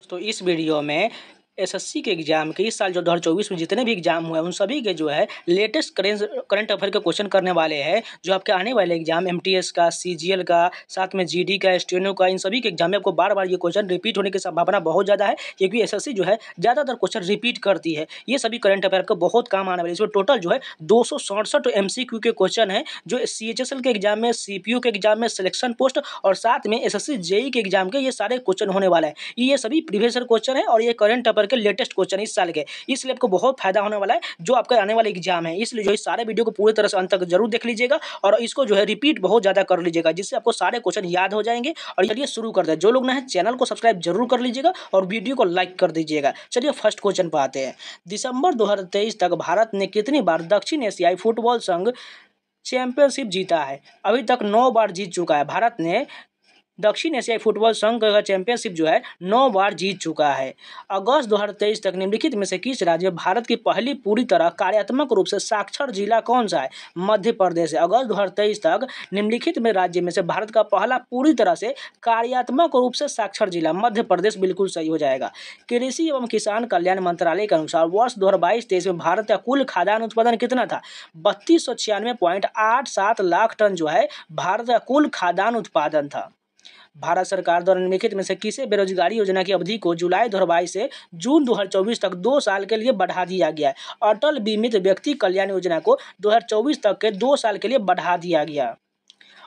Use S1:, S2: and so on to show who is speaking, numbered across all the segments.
S1: दोस्तों इस वीडियो में एसएससी के एग्जाम के इस साल जो दो हज़ार चौबीस में जितने भी एग्जाम हुए उन सभी के जो है लेटेस्ट करेंट करंट अफेयर के क्वेश्चन करने वाले हैं जो आपके आने वाले एग्जाम एम का सी का साथ में जी का एस का इन सभी के एग्जाम में आपको बार बार ये क्वेश्चन रिपीट होने की संभावना बहुत ज़्यादा है क्योंकि एस जो है ज़्यादातर क्वेश्चन रिपीट करती है ये सभी करंट अफेयर का बहुत काम आने वाले इसमें टोटल जो है दो सौ के क्वेश्चन है जो सी के एग्जाम में सी के एग्जाम में सिलेक्शन पोस्ट और साथ में एस एस e के एग्जाम के ये सारे क्वेश्चन होने वाला है ये सभी प्रीवियस क्वेश्चन है और ये करंट अफेयर करके लेटेस्ट क्वेश्चन इस साल के इसलिए आपको बहुत फायदा होने वाला है जो आपका आने वाला एग्जाम है इसलिए जो है सारे वीडियो को पूरी तरह से अंत तक जरूर देख लीजिएगा और इसको जो है रिपीट बहुत ज़्यादा कर लीजिएगा जिससे आपको सारे क्वेश्चन याद हो जाएंगे और चलिए शुरू कर दे जो लोग ना है चैनल को सब्सक्राइब जरूर कर लीजिएगा और वीडियो को लाइक कर दीजिएगा चलिए फर्स्ट क्वेश्चन पर आते हैं दिसंबर दो तक भारत ने कितनी बार दक्षिण एशियाई फुटबॉल संघ चैंपियनशिप जीता है अभी तक नौ बार जीत चुका है भारत ने दक्षिण एशियाई फुटबॉल संघ का चैंपियनशिप जो है नौ बार जीत चुका है अगस्त 2023 तक निम्नलिखित में से किस राज्य भारत की पहली पूरी तरह कार्यात्मक रूप से साक्षर जिला कौन सा है मध्य प्रदेश है अगस्त 2023 तक निम्नलिखित में राज्य में से भारत का पहला पूरी तरह से कार्यात्मक रूप से साक्षर जिला मध्य प्रदेश बिल्कुल सही हो जाएगा कृषि एवं किसान कल्याण मंत्रालय के अनुसार वर्ष दो हज़ार में भारत का कुल खाद्यान्न उत्पादन कितना था बत्तीस लाख टन जो है भारत का कुल खाद्यान्न उत्पादन था भारत सरकार द्वारा निम्नलिखित में से किसे बेरोजगारी योजना की अवधि को जुलाई दो से जून दो तक दो साल के लिए बढ़ा दिया गया है अटल बीमित व्यक्ति कल्याण योजना को दो तक के दो साल के लिए बढ़ा दिया गया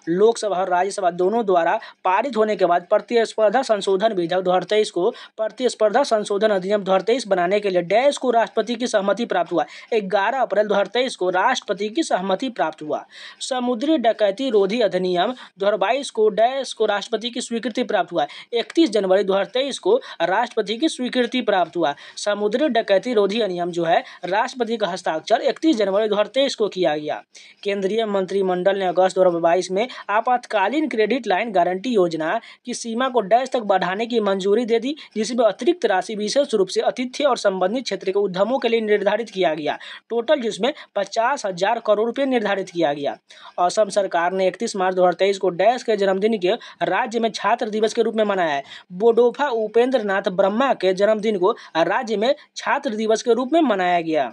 S1: लोकसभा और राज्यसभा दोनों द्वारा पारित होने के बाद प्रतिस्पर्धा संशोधन विधेयक दो को प्रतिस्पर्धा संशोधन अधिनियम दो बनाने के लिए डैश को राष्ट्रपति की सहमति प्राप्त हुआ ग्यारह अप्रैल दो को राष्ट्रपति की सहमति प्राप्त हुआ समुद्री डकैती रोधी अधिनियम दो को डैश को राष्ट्रपति की स्वीकृति प्राप्त हुआ इकतीस जनवरी दो को राष्ट्रपति की स्वीकृति प्राप्त हुआ समुद्री डकैती रोधी अधिनियम जो है राष्ट्रपति का हस्ताक्षर इकतीस जनवरी दो को किया गया केंद्रीय मंत्रिमंडल ने अगस्त दो में आपातकालीन क्रेडिट लाइन गारंटी योजना की सीमा को डैश तक बढ़ाने की मंजूरी दे दी जिसमें अतिरिक्त राशि विशेष रूप से अतिथि और संबंधित क्षेत्र के उद्यमों के लिए निर्धारित किया गया टोटल जिसमें पचास हजार करोड़ रुपये निर्धारित किया गया असम सरकार ने इकतीस मार्च दो को डैश के जन्मदिन के राज्य में छात्र दिवस के रूप में मनाया है बोडोफा उपेंद्र नाथ ब्रह्मा के जन्मदिन को राज्य में छात्र दिवस के रूप में मनाया गया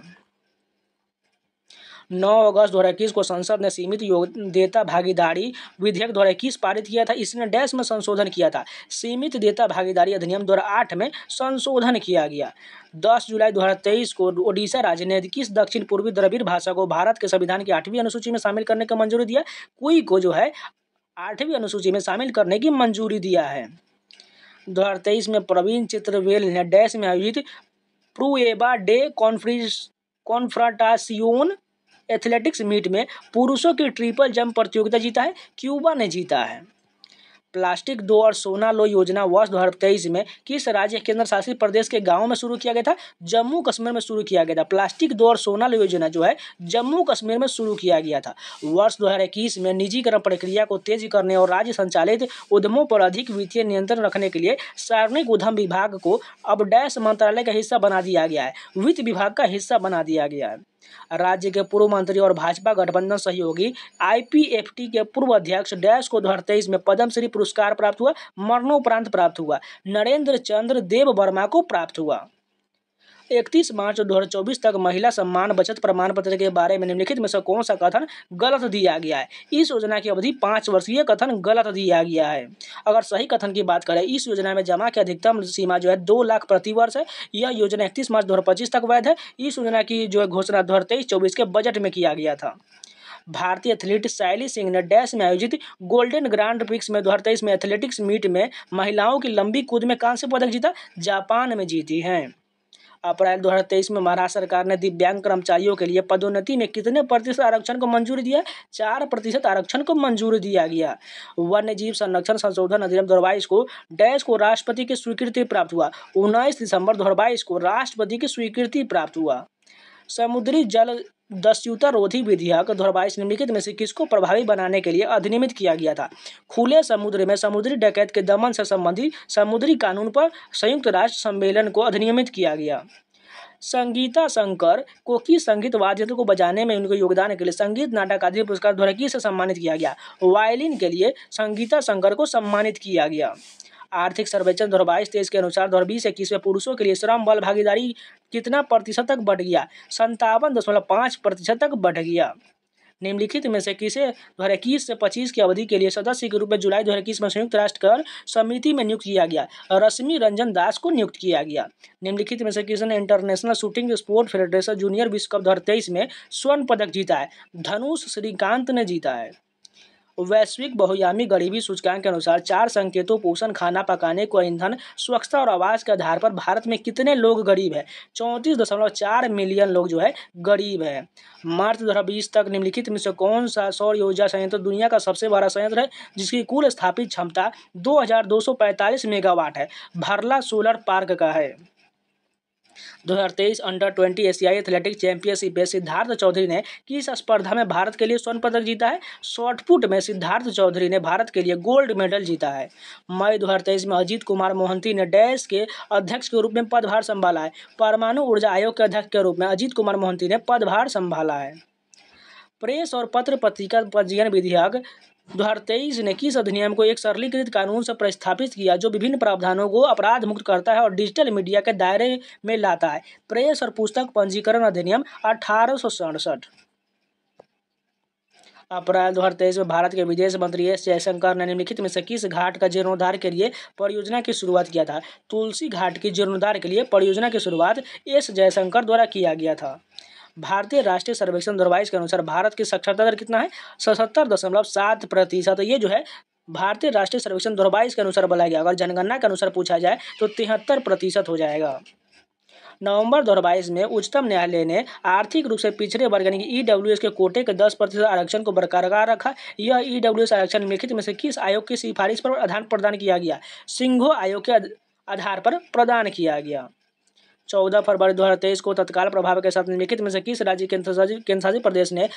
S1: नौ अगस्त दो को संसद ने सीमित देता भागीदारी विधेयक दो पारित किया था इसने डैश में संशोधन किया था सीमित देता भागीदारी अधिनियम दो में संशोधन किया गया दस जुलाई 2023 को ओडिशा राज्य ने किस दक्षिण पूर्वी द्रविड़ भाषा को भारत के संविधान की आठवीं अनुसूची में शामिल करने की मंजूरी दिया कोई को जो है आठवीं अनुसूची में शामिल करने की मंजूरी दिया है 2023 में प्रवीण चित्रवेल ने डैश में आयोजित प्रूएबा डे कॉन्फ्रेंस कॉन्फ्राटासियोन एथलेटिक्स मीट में पुरुषों की ट्रिपल जंप प्रतियोगिता जीता है क्यूबा ने जीता है प्लास्टिक दो और सोना लो योजना वर्ष दो में किस राज्य केंद्र शासित प्रदेश के गाँव में शुरू किया गया था जम्मू कश्मीर में शुरू किया गया था प्लास्टिक दो और सोना लो योजना जो है जम्मू कश्मीर में शुरू किया गया था वर्ष दो में निजीकरण प्रक्रिया को तेज करने और राज्य संचालित उद्यमों पर अधिक वित्तीय नियंत्रण रखने के लिए सार्वजनिक उद्यम विभाग को अब डैश मंत्रालय का हिस्सा बना दिया गया है वित्त विभाग का हिस्सा बना दिया गया है राज्य के पूर्व मंत्री और भाजपा गठबंधन सहयोगी आईपीएफटी के पूर्व अध्यक्ष डैश को दो में पद्मश्री पुरस्कार प्राप्त हुआ मरणोपरांत प्राप्त हुआ नरेंद्र चंद्र देव वर्मा को प्राप्त हुआ इकतीस मार्च दो तक महिला सम्मान बचत प्रमाण पत्र के बारे में निम्नलिखित में से कौन सा कथन गलत दिया गया है इस योजना की अवधि पाँच वर्षीय कथन गलत दिया गया है अगर सही कथन की बात करें इस योजना में जमा की अधिकतम सीमा जो है दो लाख प्रतिवर्ष है यह योजना इकतीस मार्च दो तक वैध है इस योजना की जो है घोषणा दो हज़ार के बजट में किया गया था भारतीय एथलीट शैली सिंह ने डैश में आयोजित गोल्डन ग्रांड प्रिक्स में दो में एथलेटिक्स मीट में महिलाओं की लंबी कूद में कांस्य पदक जीता जापान में जीती हैं अप्रैल 2023 में महाराष्ट्र सरकार ने दिव्यांग कर्मचारियों के लिए पदोन्नति में कितने प्रतिशत आरक्षण को मंजूरी दिया चार प्रतिशत आरक्षण को मंजूरी दिया गया वन्य जीव संरक्षण संशोधन अधिनियम दो को डैश को राष्ट्रपति की स्वीकृति प्राप्त हुआ उन्नीस दिसंबर दो को राष्ट्रपति की स्वीकृति प्राप्त हुआ समुद्री जल रोधी विधेयक दो निम्नलिखित में से किसको प्रभावी बनाने के लिए अधिनियमित किया गया था खुले समुद्र में समुद्री डकैत के दमन से संबंधित समुद्री कानून पर संयुक्त राष्ट्र सम्मेलन को अधिनियमित किया गया संगीता शंकर को किस संगीत वाद्य को बजाने में उनके योगदान के लिए संगीत नाटक आदि पुरस्कार द्वारा किसे सम्मानित किया गया वायलिन के लिए संगीता शंकर को सम्मानित किया गया आर्थिक सर्वेक्षण दो तेईस के अनुसार दो हज़ार में पुरुषों के लिए श्रम बल भागीदारी कितना प्रतिशत तक बढ़ गया संतावन दशमलव पाँच प्रतिशत तक बढ़ गया निम्नलिखित में से किसे दो हज़ार इक्कीस से पच्चीस की अवधि के लिए सदस्य के रूप में जुलाई दो हज़ार इक्कीस में संयुक्त राष्ट्र कर समिति में नियुक्त किया गया रश्मि रंजन दास को नियुक्त किया गया निम्नलिखित में से किसने International Shooting Sport Federation junior विश्व कप दो में स्वर्ण पदक जीता है धनुष श्रीकांत ने जीता है वैश्विक बहुयामी गरीबी सूचकांक के अनुसार चार संकेतों पोषण खाना पकाने को ईंधन स्वच्छता और आवास के आधार पर भारत में कितने लोग गरीब है चौंतीस दशमलव चार मिलियन लोग जो है गरीब है मार्च दो तक निम्नलिखित में से कौन सा सौर ऊर्जा संयंत्र दुनिया का सबसे बड़ा संयंत्र है जिसकी कुल स्थापित क्षमता दो मेगावाट है भरला सोलर पार्क का है 2023 अंडर 20 एशियाई एथलेटिक चैंपियनशिप में सिद्धार्थ चौधरी ने किस स्पर्धा में भारत के लिए स्वर्ण पदक जीता है शॉर्टपुट में सिद्धार्थ चौधरी ने भारत के लिए गोल्ड मेडल जीता है मई 2023 में अजीत कुमार मोहंती ने डैश के अध्यक्ष के रूप में पदभार संभाला है परमाणु ऊर्जा आयोग के अध्यक्ष के रूप में अजीत कुमार मोहंती ने पदभार संभाला है प्रेस और पत्र पत्रिका पंजीयन विधेयक 2023 ने किस अधिनियम को एक सरलीकृत कानून से प्रस्थापित किया जो विभिन्न प्रावधानों को अपराध मुक्त करता है और डिजिटल मीडिया के दायरे में लाता है प्रेस और पुस्तक पंजीकरण अधिनियम अठारह अप्रैल दो हज़ार तेईस में भारत के विदेश मंत्री एस जयशंकर ने निम्नलिखित में से किस घाट का जीर्णोद्धार के लिए परियोजना की शुरुआत किया था तुलसी घाट की जीर्णोद्धार के लिए परियोजना की शुरुआत एस जयशंकर द्वारा किया गया था भारतीय राष्ट्रीय सर्वेक्षण दरवाइज के अनुसार भारत की साक्षरता दर कितना है सतहत्तर दशमलव सात प्रतिशत ये जो है भारतीय राष्ट्रीय सर्वेक्षण दो के अनुसार बोला गया अगर जनगणना के अनुसार पूछा जाए तो तिहत्तर प्रतिशत हो जाएगा नवंबर दो में उच्चतम न्यायालय ने आर्थिक रूप से पिछड़े वर्ग यानी कि ई e के कोटे के 10 प्रतिशत आरक्षण को बरकरार रखा यह ई e आरक्षण लिखित में से किस आयोग की सिफारिश पर आधार प्रदान किया गया सिंघो आयोग के आधार पर प्रदान किया गया चौदह फरवरी दो को तत्काल प्रभाव के साथ निम्नलिखित में से किस राज्य केंद्रशासित प्रदेश ने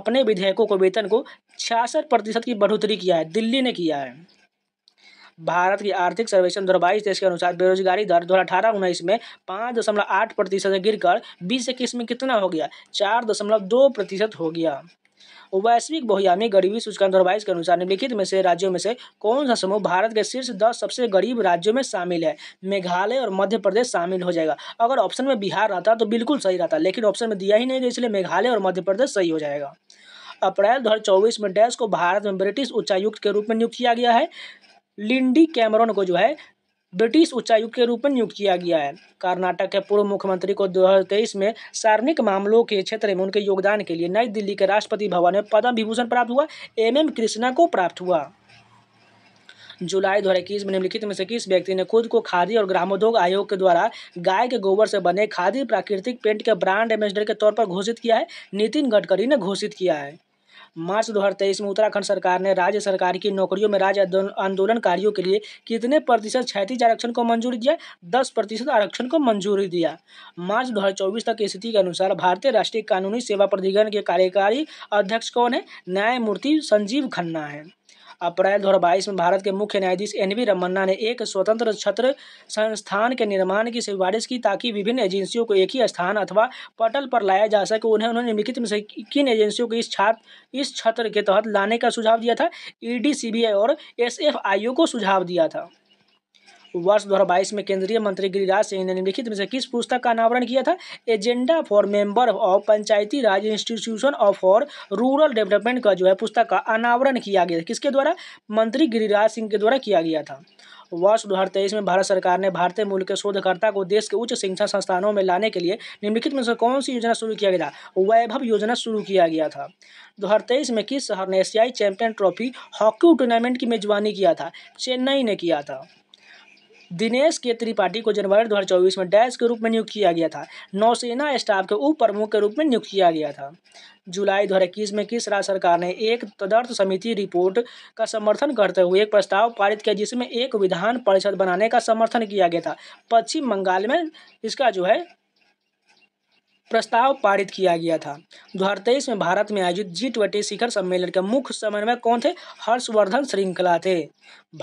S1: अपने विधेयकों को वेतन को छियासठ प्रतिशत की बढ़ोतरी किया है दिल्ली ने किया है भारत की आर्थिक सर्वेक्षण दो हज़ार बाईस देश के अनुसार बेरोजगारी दर दो हज़ार अठारह उन्नीस में पाँच दशमलव आठ प्रतिशत से कर बीस इक्कीस में कितना हो गया चार दशमलव दो प्रतिशत हो गया वैश्विक बहुयामी गरीबी सूचकांक दो के अनुसार निम्नलिखित में से राज्यों में से कौन सा समूह भारत के शीर्ष दस सबसे गरीब राज्यों में शामिल है मेघालय और मध्य प्रदेश शामिल हो जाएगा अगर ऑप्शन में बिहार रहता तो बिल्कुल सही रहता लेकिन ऑप्शन में दिया ही नहीं इसलिए मेघालय और मध्य प्रदेश सही हो जाएगा अप्रैल दो में डैश को भारत में ब्रिटिश उच्चायुक्त के रूप में नियुक्त किया गया है लिंडी कैमरॉन को जो है ब्रिटिश उच्चायुक्त के रूप में नियुक्त किया गया है कर्नाटक के पूर्व मुख्यमंत्री को 2023 में सार्वजनिक मामलों के क्षेत्र में उनके योगदान के लिए नई दिल्ली के राष्ट्रपति भवन में पद्म विभूषण प्राप्त हुआ एम एम कृष्णा को प्राप्त हुआ जुलाई दो में निम्नलिखित में से किस व्यक्ति ने खुद को खादी और ग्रामोद्योग आयोग के द्वारा गाय के गोबर से बने खादी प्राकृतिक पेंट के ब्रांड एम्बेसडर के तौर पर घोषित किया है नितिन गडकरी ने घोषित किया है मार्च तेईस में उत्तराखंड सरकार ने राज्य सरकार की नौकरियों में राज्य आंदोलनकारियों के लिए कितने प्रतिशत क्षैतिज आरक्षण को मंजूरी दिया दस प्रतिशत आरक्षण को मंजूरी दिया मार्च दो तक स्थिति के अनुसार भारतीय राष्ट्रीय कानूनी सेवा प्राधिकरण के कार्यकारी अध्यक्ष कौन है न्यायमूर्ति संजीव खन्ना है अप्रैल दो में भारत के मुख्य न्यायाधीश एन वी रमन्ना ने एक स्वतंत्र छत्र संस्थान के निर्माण की सिफारिश की ताकि विभिन्न एजेंसियों को एक ही स्थान अथवा पटल पर लाया जा सके उन्हें उन्होंने निम्नलिखित में से किन एजेंसियों को इस छात्र इस छत्र के तहत लाने का सुझाव दिया था ई और एस को सुझाव दिया था वर्ष दो में केंद्रीय मंत्री गिरिराज सिंह ने निम्नलिखित में से किस पुस्तक का अनावरण किया था agenda for member of Panchayati Raj institution of for rural development का जो है पुस्तक का अनावरण किया गया किसके द्वारा मंत्री गिरिराज सिंह के द्वारा किया गया था वर्ष दो में भारत सरकार ने भारतीय मूल के शोधकर्ता को देश के उच्च शिक्षा संस्थानों में लाने के लिए निम्नलिखित में से कौन सी योजना शुरू किया गया था वैभव योजना शुरू किया गया था दो में किस शहर ने एशियाई चैंपियन ट्रॉफी हॉकी टूर्नामेंट की मेजबानी किया था चेन्नई ने किया था दिनेश के त्रिपाठी को जनवरी दो में डैश के रूप में नियुक्त किया गया था नौसेना स्टाफ के उप प्रमुख के रूप में नियुक्त किया गया था जुलाई दो में किस राज्य सरकार ने एक तदर्थ समिति रिपोर्ट का समर्थन करते हुए एक प्रस्ताव पारित किया जिसमें एक विधान परिषद बनाने का समर्थन किया गया था पश्चिम बंगाल में इसका जो है प्रस्ताव पारित किया गया था दो में भारत में आयोजित जी ट्वेंटी शिखर सम्मेलन के मुख्य समन्वय कौन थे हर्षवर्धन श्रृंखला थे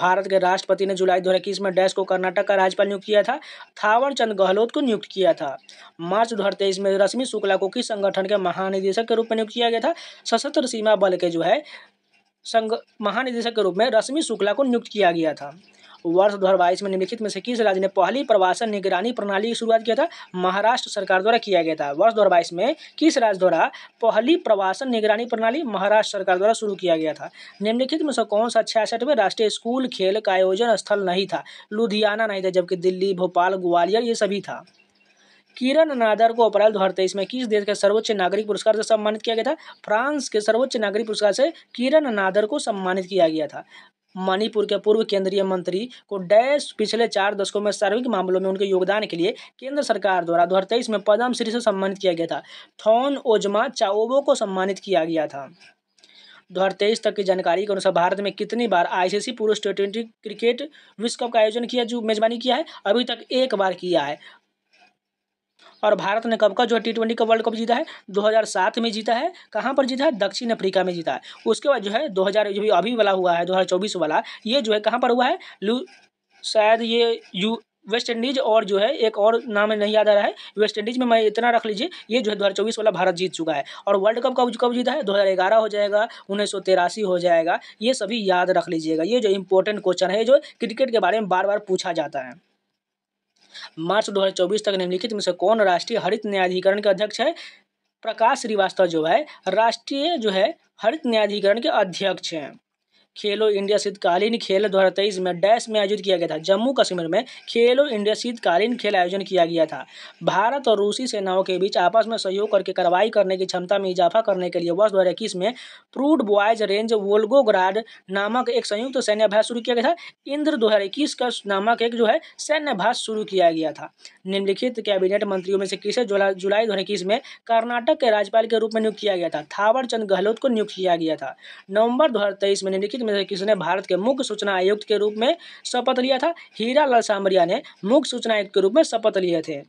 S1: भारत के राष्ट्रपति ने जुलाई दो में डैश को कर्नाटक का राज्यपाल नियुक्त किया था थावर चंद गहलोत को नियुक्त किया था मार्च दो में रश्मि शुक्ला को किस संगठन के महानिदेशक के रूप में नियुक्त किया गया था सशस्त्र सीमा बल के जो है संग महानिदेशक के रूप में रश्मि शुक्ला को नियुक्त किया गया था वर्ष दो में निम्नलिखित में से किस राज्य ने पहली प्रवासन निगरानी प्रणाली की शुरुआत किया था महाराष्ट्र सरकार द्वारा किया गया था वर्ष दो में किस राज्य द्वारा पहली प्रवासन निगरानी प्रणाली महाराष्ट्र सरकार द्वारा शुरू किया गया था निम्नलिखित में से कौन सा छियासठवें राष्ट्रीय स्कूल खेल का आयोजन स्थल नहीं था लुधियाना नहीं था जबकि दिल्ली भोपाल ग्वालियर ये सभी था किरण नादर को अप्रैल दो में किस देश के सर्वोच्च नागरिक पुरस्कार से सम्मानित किया गया था फ्रांस के सर्वोच्च नागरिक पुरस्कार से किरण नादर को सम्मानित किया गया था मणिपुर के पूर्व केंद्रीय मंत्री को डैश पिछले चार दशकों में सार्वजनिक मामलों में उनके योगदान के लिए केंद्र सरकार द्वारा दो में पद्म श्री से सम्मानित किया गया था थोन ओजमा चाओबो को सम्मानित किया गया था दो हज़ार तेईस तक की जानकारी के अनुसार भारत में कितनी बार आईसीसी पुरुष टी ट्वेंटी क्रिकेट विश्व कप का आयोजन किया जो मेजबानी किया है अभी तक एक बार किया है और भारत ने कब का जो टी ट्वेंटी का वर्ल्ड कप जीता है 2007 में जीता है कहाँ पर जीता है दक्षिण अफ्रीका में जीता है उसके बाद जो है 2000 जो अभी वाला हुआ है 2024 वाला ये जो है कहाँ पर हुआ है लू शायद ये यू वेस्ट इंडीज और जो है एक और नाम नहीं याद आ रहा है वेस्ट इंडीज में मैं इतना रख लीजिए ये जो है दो हज़ार चौबीस वाला भारत जीत चुका है और वर्ल्ड कप कब कब जीता है दो हज़ार ग्यारह हो जाएगा उन्नीस सौ हो जाएगा ये सभी याद रख लीजिएगा ये जो इंपॉर्टेंट क्वेश्चन है जो क्रिकेट के बारे में बार बार पूछा जाता है मार्च 2024 तक निम्नलिखित में से कौन राष्ट्रीय हरित न्यायाधिकरण के अध्यक्ष है प्रकाश श्रीवास्तव जो है राष्ट्रीय जो है हरित न्यायाधिकरण के अध्यक्ष हैं खेलो इंडिया शीतकालीन खेल दो में डैश में आयोजित किया गया था जम्मू कश्मीर में खेलो इंडिया शीतकालीन खेल आयोजन किया गया था भारत और रूसी सेनाओं के बीच आपस में सहयोग करके कार्रवाई करने की क्षमता में इजाफा करने के लिए वर्ष दो में प्रूड बॉयज रेंज वोल्गोग्राड नामक एक संयुक्त सैन्य अभ्यास शुरू किया गया था इंद्र दो का नामक एक जो है सैन्य अभ्यास शुरू किया गया था निम्नलिखित कैबिनेट मंत्रियों में से किसे जुलाई दो में कर्नाटक के राज्यपाल के रूप में नियुक्त किया गया था थावरचंद गहलोत को नियुक्त किया गया था नवंबर दो में निम्नलिखित नास्तिक में से किसने भारत के मुख्य सूचना आयुक्त के रूप में शपथ लिया था हीरा लाल सामरिया ने मुख्य सूचना आयुक्त के रूप में शपथ लिए थे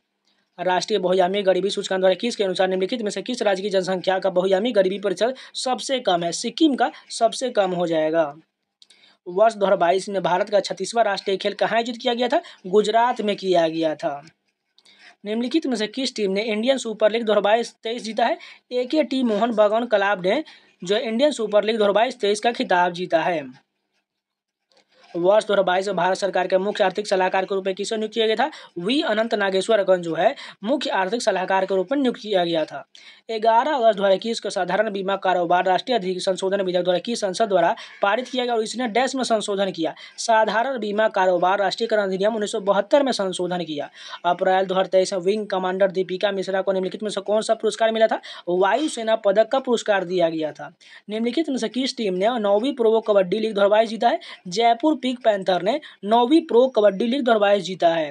S1: राष्ट्रीय बहुयामी गरीबी सूचकांक द्वारा किस के अनुसार निम्नलिखित में से किस राज्य की जनसंख्या का बहुयामी गरीबी परिषद सबसे कम है सिक्किम का सबसे कम हो जाएगा वर्ष दो में भारत का छत्तीसवां राष्ट्रीय खेल कहाँ आयोजित किया गया था गुजरात में किया गया था निम्नलिखित में से किस टीम ने इंडियन सुपर लीग दो हज़ार जीता है ए के टी मोहन बगौन क्लाब ने जो इंडियन सुपर लीग दो हजार बाईस तेईस का खिताब जीता है वर्ष दो में भारत सरकार के मुख्य आर्थिक सलाहकार के रूप में किसे नियुक्त किया गया था वी अनंत नागेश्वरगंज जो है मुख्य आर्थिक सलाहकार के रूप में नियुक्त किया गया था ग्यारह अगस्त दो को साधारण बीमा कारोबार राष्ट्रीय अधिक संशोधन विधेयक द्वारा की संसद द्वारा पारित किया गया और इसने डैश में संशोधन किया साधारण बीमा कारोबार राष्ट्रीयकरण अधिनियम उन्नीस में संशोधन किया अप्रैल दो में विंग कमांडर दीपिका मिश्रा को निम्नलिखित में से कौन सा पुरस्कार मिला था वायुसेना पदक का पुरस्कार दिया गया था निम्नलिखित में से किस टीम ने नौवीं प्रोवो कबड्डी लीग दो जीता है जयपुर पिंक पैंथर ने नौवीं प्रो कबड्डी लीग दो जीता है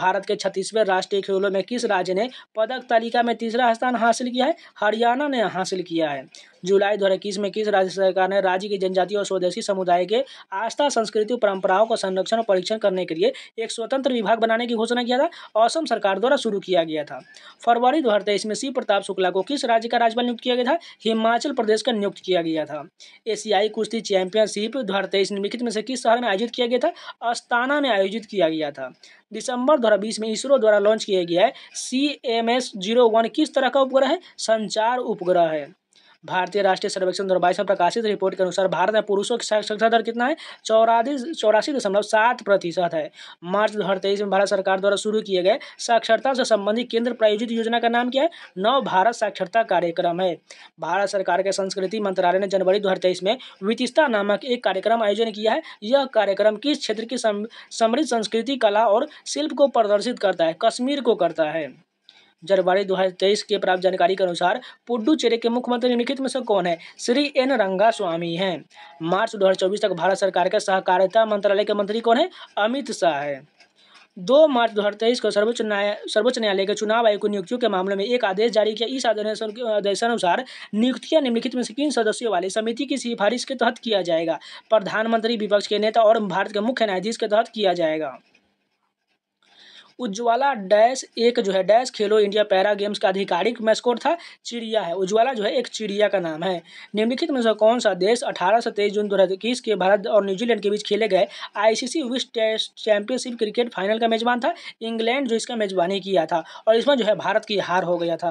S1: भारत के छत्तीसवें राष्ट्रीय खेलों में किस राज्य ने पदक तालिका में तीसरा स्थान हासिल किया है हरियाणा ने हासिल किया है जुलाई दो में किस राज्य सरकार ने राज्य की जनजाति और स्वदेशी समुदाय के आस्था संस्कृति परंपराओं का संरक्षण और परीक्षण करने के लिए एक स्वतंत्र विभाग बनाने की घोषणा किया था असम सरकार द्वारा शुरू किया गया था फरवरी दो में शिव प्रताप शुक्ला को किस राज्य का राज्यपाल नियुक्त किया गया था हिमाचल प्रदेश का नियुक्त किया गया था एशियाई कुश्ती चैंपियनशिप दो निम्नलिखित में से किस शहर में आयोजित किया गया था अस्ताना में आयोजित किया गया था दिसंबर 2020 में इसरो द्वारा लॉन्च किया गया है C M S zero one किस तरह का उपग्रह है संचार उपग्रह है भारतीय राष्ट्रीय सर्वेक्षण दो में प्रकाशित रिपोर्ट के अनुसार भारत में पुरुषों की साक्षरता दर कितना है चौरासी चौरासी दशमलव सात प्रतिशत है मार्च दो में भारत सरकार द्वारा शुरू किए गए साक्षरता से संबंधित केंद्र प्रायोजित योजना का नाम क्या है नव भारत साक्षरता कार्यक्रम है भारत सरकार के संस्कृति मंत्रालय ने जनवरी दो में वितिस्ता नामक एक कार्यक्रम आयोजन किया है यह कार्यक्रम किस क्षेत्र की समृद्ध संस्कृति कला और शिल्प को प्रदर्शित करता है कश्मीर को करता है जनवरी 2023 के प्राप्त जानकारी के अनुसार पुडुचेरी के मुख्यमंत्री निम्नलिखित में से कौन है श्री एन रंगा स्वामी है मार्च 2024 तक भारत सरकार के सहकारिता मंत्रालय के मंत्री कौन है अमित शाह है दो मार्च दो हज़ार तेईस को सर्वोच्च न्याय सर्वोच्च न्यायालय के चुनाव आयोग को नियुक्तियों के मामले में एक आदेश जारी किया इस अनुसार नियुक्तियां निम्नलिखित में से किन सदस्यों वाली समिति की सिफारिश के तहत किया जाएगा प्रधानमंत्री विपक्ष के नेता और भारत के मुख्य न्यायाधीश के तहत किया जाएगा उज्ज्वला डैश एक जो है डैश खेलो इंडिया पैरा गेम्स का आधिकारिक मैस्कोट था चिड़िया है उज्ज्वला जो है एक चिड़िया का नाम है निम्नलिखित में से कौन सा देश अठारह से तेईस जून दो के भारत और न्यूजीलैंड के बीच खेले गए आईसीसी विश्व टेस्ट चैंपियनशिप क्रिकेट फाइनल का मेजबान था इंग्लैंड जो इसका मेजबानी किया था और इसमें जो है भारत की हार हो गया था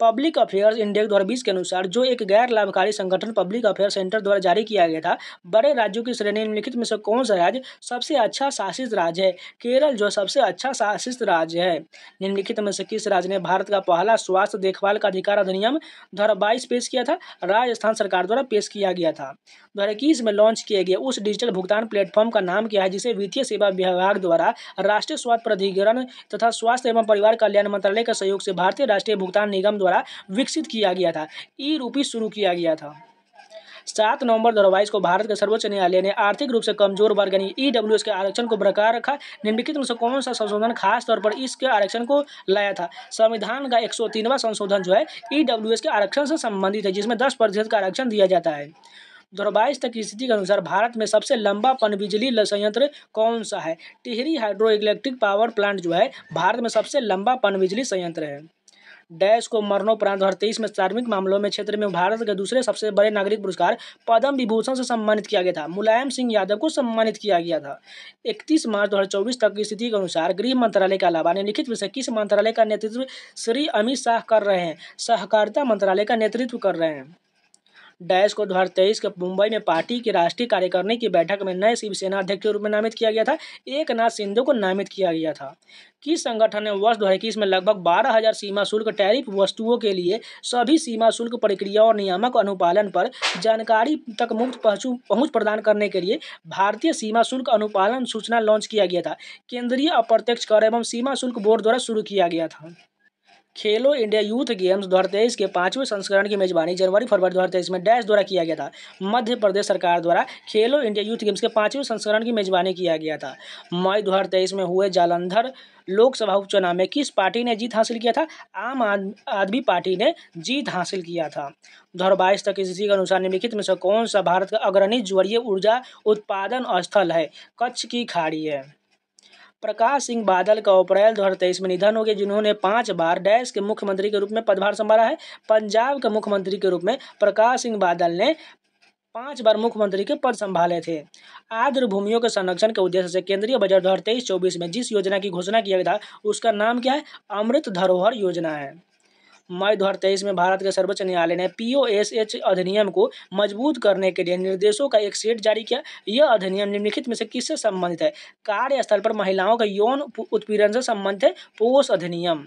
S1: पब्लिक अफेयर्स इंडेक्स दो के अनुसार जो एक गैर लाभकारी संगठन पब्लिक अफेयर सेंटर द्वारा जारी किया गया था बड़े राज्यों की श्रेणी निम्नलिखित में से कौन सा राज्य सबसे अच्छा शासित राज्य है केरल जो सबसे अच्छा शासित राज्य है निम्नलिखित में से किस राज्य ने भारत का पहला स्वास्थ्य देखभाल का अधिकार अधिनियम दो पेश किया था राजस्थान सरकार द्वारा पेश किया गया था दो में लॉन्च किया गया उस डिजिटल भुगतान प्लेटफॉर्म का नाम क्या है जिसे वित्तीय सेवा विभाग द्वारा राष्ट्रीय स्वास्थ्य प्राधिकरण तथा स्वास्थ्य एवं परिवार कल्याण मंत्रालय के सहयोग से भारतीय राष्ट्रीय भुगतान निगम द्वारा विकसित किया गया था ई रूपी शुरू किया गया था सात नवंबर दो को भारत के सर्वोच्च न्यायालय ने आर्थिक रूप से कमजोर वर्ग यानी ई e के आरक्षण को बरकरार रखा निम्नलिखित में से कौन सा संशोधन खास तौर पर इसके आरक्षण को लाया था संविधान का एक संशोधन जो है ई e के आरक्षण से संबंधित है जिसमें दस प्रतिशत का आरक्षण दिया जाता है दो हज़ार बाईस तक की स्थिति के अनुसार भारत में सबसे लंबा पनबिजली संयंत्र कौन सा है Tehri hydro electric power plant जो है भारत में सबसे लंबा पनबिजली संयंत्र है डैश को मरणोपरांत दो हज़ार तेईस में सार्वजनिक मामलों में क्षेत्र में भारत के दूसरे सबसे बड़े नागरिक पुरस्कार पद्म विभूषण से सम्मानित किया गया था मुलायम सिंह यादव को सम्मानित किया गया था इकतीस मार्च दो तक की स्थिति के अनुसार गृह मंत्रालय के अलावा निम्नलिखित विषय किस मंत्रालय का नेतृत्व श्री अमित शाह कर रहे हैं सहकारिता मंत्रालय का नेतृत्व कर रहे हैं डैश को दो हज़ार तेईस के मुंबई में पार्टी की राष्ट्रीय कार्यकारिणी की बैठक में नए शिवसेना अध्यक्ष के रूप में नामित किया गया था एक नाथ सिंधु को नामित किया गया था किस संगठन ने वर्ष दो में लगभग बारह हज़ार सीमा शुल्क टैरिफ वस्तुओं के लिए सभी सीमा शुल्क प्रक्रिया और नियामक अनुपालन पर जानकारी तक मुफ्त पहुंच प्रदान करने के लिए भारतीय सीमा शुल्क अनुपालन सूचना लॉन्च किया गया था केंद्रीय अप्रत्यक्ष कर एवं सीमा शुल्क बोर्ड द्वारा शुरू किया गया था खेलो इंडिया यूथ गेम्स दो के पांचवें संस्करण की मेजबानी जनवरी फरवरी दो में डैश द्वारा किया गया था मध्य प्रदेश सरकार द्वारा खेलो इंडिया यूथ गेम्स के पांचवें संस्करण की मेजबानी किया गया था मई दो में हुए जालंधर लोकसभा उपचुनाव में किस पार्टी ने जीत हासिल किया था आम आदमी पार्टी ने जीत हासिल किया था दो तक इसी के अनुसार निम्नलिखित में से कौन सा भारत का अग्रणी ज्वरीय ऊर्जा उत्पादन स्थल है कच्छ की खाड़ी है प्रकाश सिंह बादल का अप्रैल दो में निधन हो गया जिन्होंने पांच बार डैश के मुख्यमंत्री के रूप में पदभार संभाला है पंजाब के मुख्यमंत्री के रूप में प्रकाश सिंह बादल ने पांच बार मुख्यमंत्री के पद संभाले थे आर्द्र भूमियों के संरक्षण के उद्देश्य से केंद्रीय बजट दो हजार तेईस चौबीस में जिस योजना की घोषणा किया गया था उसका नाम क्या है अमृत धरोहर योजना है मई दो में भारत के सर्वोच्च न्यायालय ने पीओएसएच अधिनियम को मजबूत करने के लिए निर्देशों का एक सेट जारी किया यह अधिनियम निम्नलिखित में से किससे संबंधित है कार्यस्थल पर महिलाओं का यौन उत्पीड़न से संबंधित है पोष अधिनियम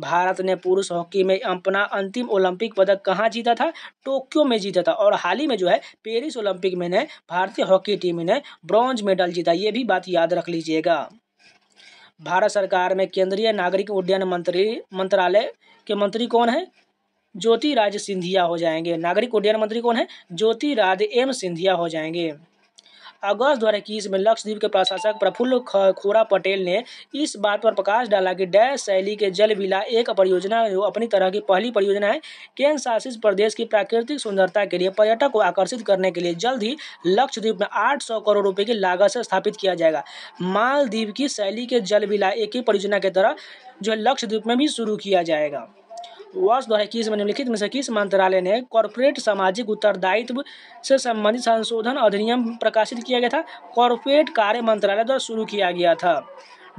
S1: भारत ने पुरुष हॉकी में अपना अंतिम ओलंपिक पदक कहाँ जीता था टोक्यो में जीता था और हाल ही में जो है पेरिस ओलंपिक में ने भारतीय हॉकी टीम ने ब्रॉन्ज मेडल जीता ये भी बात याद रख लीजिएगा भारत सरकार में केंद्रीय नागरिक उड्डयन मंत्री मंत्रालय के मंत्री कौन है ज्योतिराज सिंधिया हो जाएंगे नागरिक उड्डयन मंत्री कौन है ज्योतिराज एम सिंधिया हो जाएंगे अगस्त द्वारा इक्कीस में लक्षद्वीप के प्रशासक प्रफुल्ल खोरा पटेल ने इस बात पर प्रकाश डाला कि डैश शैली के जल विला एक परियोजना अपनी तरह की पहली परियोजना है केंद्र शासित प्रदेश की प्राकृतिक सुंदरता के लिए पर्यटक को आकर्षित करने के लिए जल्द ही लक्षद्वीप में आठ सौ करोड़ रुपये की लागत से स्थापित किया जाएगा मालदीव की शैली के जल विला एक ही परियोजना के तरह जो लक्षद्वीप में भी शुरू किया जाएगा वर्ष दो में निम्नलिखित में से किस मंत्रालय ने कॉरपोरेट सामाजिक उत्तरदायित्व से संबंधित संशोधन अधिनियम प्रकाशित किया गया था कॉरपोरेट कार्य मंत्रालय द्वारा शुरू किया गया था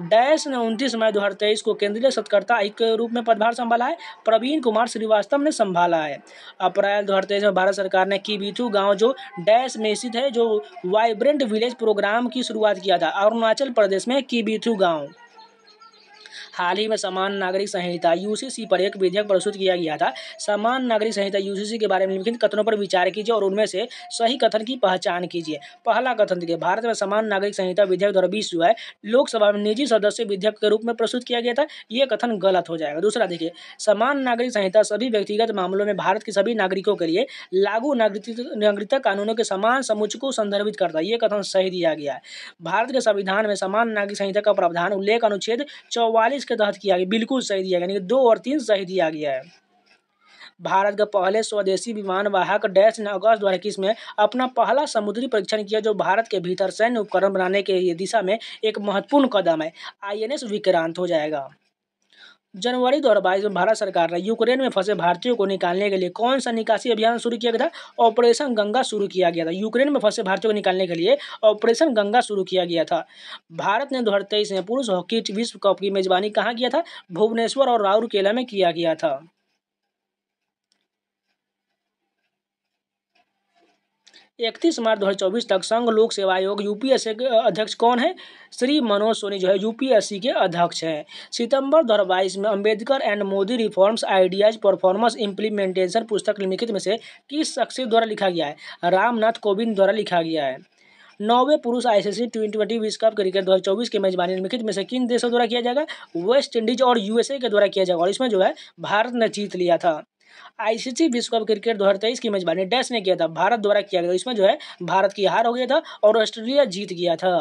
S1: डैश ने उनतीस मई दो को केंद्रीय सतकर्ता आयुक्त के रूप में पदभार संभाला है प्रवीण कुमार श्रीवास्तव ने संभाला है अप्रैल दो में भारत सरकार ने कीबीथू गांव जो डैश में स्थित है जो वाइब्रेंट विलेज प्रोग्राम की शुरुआत किया था अरुणाचल प्रदेश में कीबीथू गांव हाल ही में समान नागरिक संहिता यूसीसी पर एक विधेयक प्रस्तुत किया गया था समान नागरिक संहिता यूसीसी के बारे में लिखित कथनों पर विचार कीजिए और उनमें से सही कथन की पहचान कीजिए पहला कथन देखिए भारत में समान नागरिक संहिता विधेयक दो जो है लोकसभा में निजी सदस्य विधेयक के रूप में प्रस्तुत किया गया था यह कथन गलत हो जाएगा दूसरा देखिए समान नागरिक संहिता सभी व्यक्तिगत मामलों में भारत के सभी नागरिकों के लिए लागू नागरिकता कानूनों के समान समुच को संदर्भित करता है यह कथन सही दिया गया है भारत के संविधान में समान नागरिक संहिता का प्रावधान उल्लेख अनुच्छेद चौवालीस के तहत किया गया बिल्कुल सही दिया गया यानी दो और तीन सही दिया गया है भारत का पहले स्वदेशी विमान वाहक डैश ने अगस्त दो हज़ार में अपना पहला समुद्री परीक्षण किया जो भारत के भीतर सैन्य उपकरण बनाने के दिशा में एक महत्वपूर्ण कदम है आईएनएस विक्रांत हो जाएगा जनवरी दो में भारत सरकार ने यूक्रेन में फंसे भारतीयों को निकालने के लिए कौन सा निकासी अभियान शुरू किया गया था ऑपरेशन गंगा शुरू किया गया था यूक्रेन में फंसे भारतीयों को निकालने के लिए ऑपरेशन गंगा शुरू किया गया था भारत ने दो में पुरुष हॉकी विश्व कप की मेजबानी कहाँ किया था भुवनेश्वर और राउरकेला में किया गया था इकतीस मार्च 2024 तक संघ लोक सेवा आयोग यूपीएससी के अध्यक्ष कौन है श्री मनोज सोनी जो है यूपीएससी के अध्यक्ष हैं सितंबर दो में Ambedkar and Modi reforms ideas performance implementation पुस्तक निम्नलिखित में से किस शख्सियत द्वारा लिखा गया है रामनाथ कोविंद द्वारा लिखा गया है नौवे पुरुष आईसीसी ट्वेंटी ट्वेंटी विश्व कप क्रिकेट दो हज़ार चौबीस के मेजबानी निम्नलिखित में से किन देशों द्वारा किया जाएगा वेस्ट इंडीज और यूएसए के द्वारा किया जाएगा और इसमें जो है भारत ने जीत लिया था आईसीसी विश्व कप क्रिकेट दो की मेजबानी डैश ने किया था भारत द्वारा किया गया इसमें जो है भारत की हार हो गया था और ऑस्ट्रेलिया जीत गया था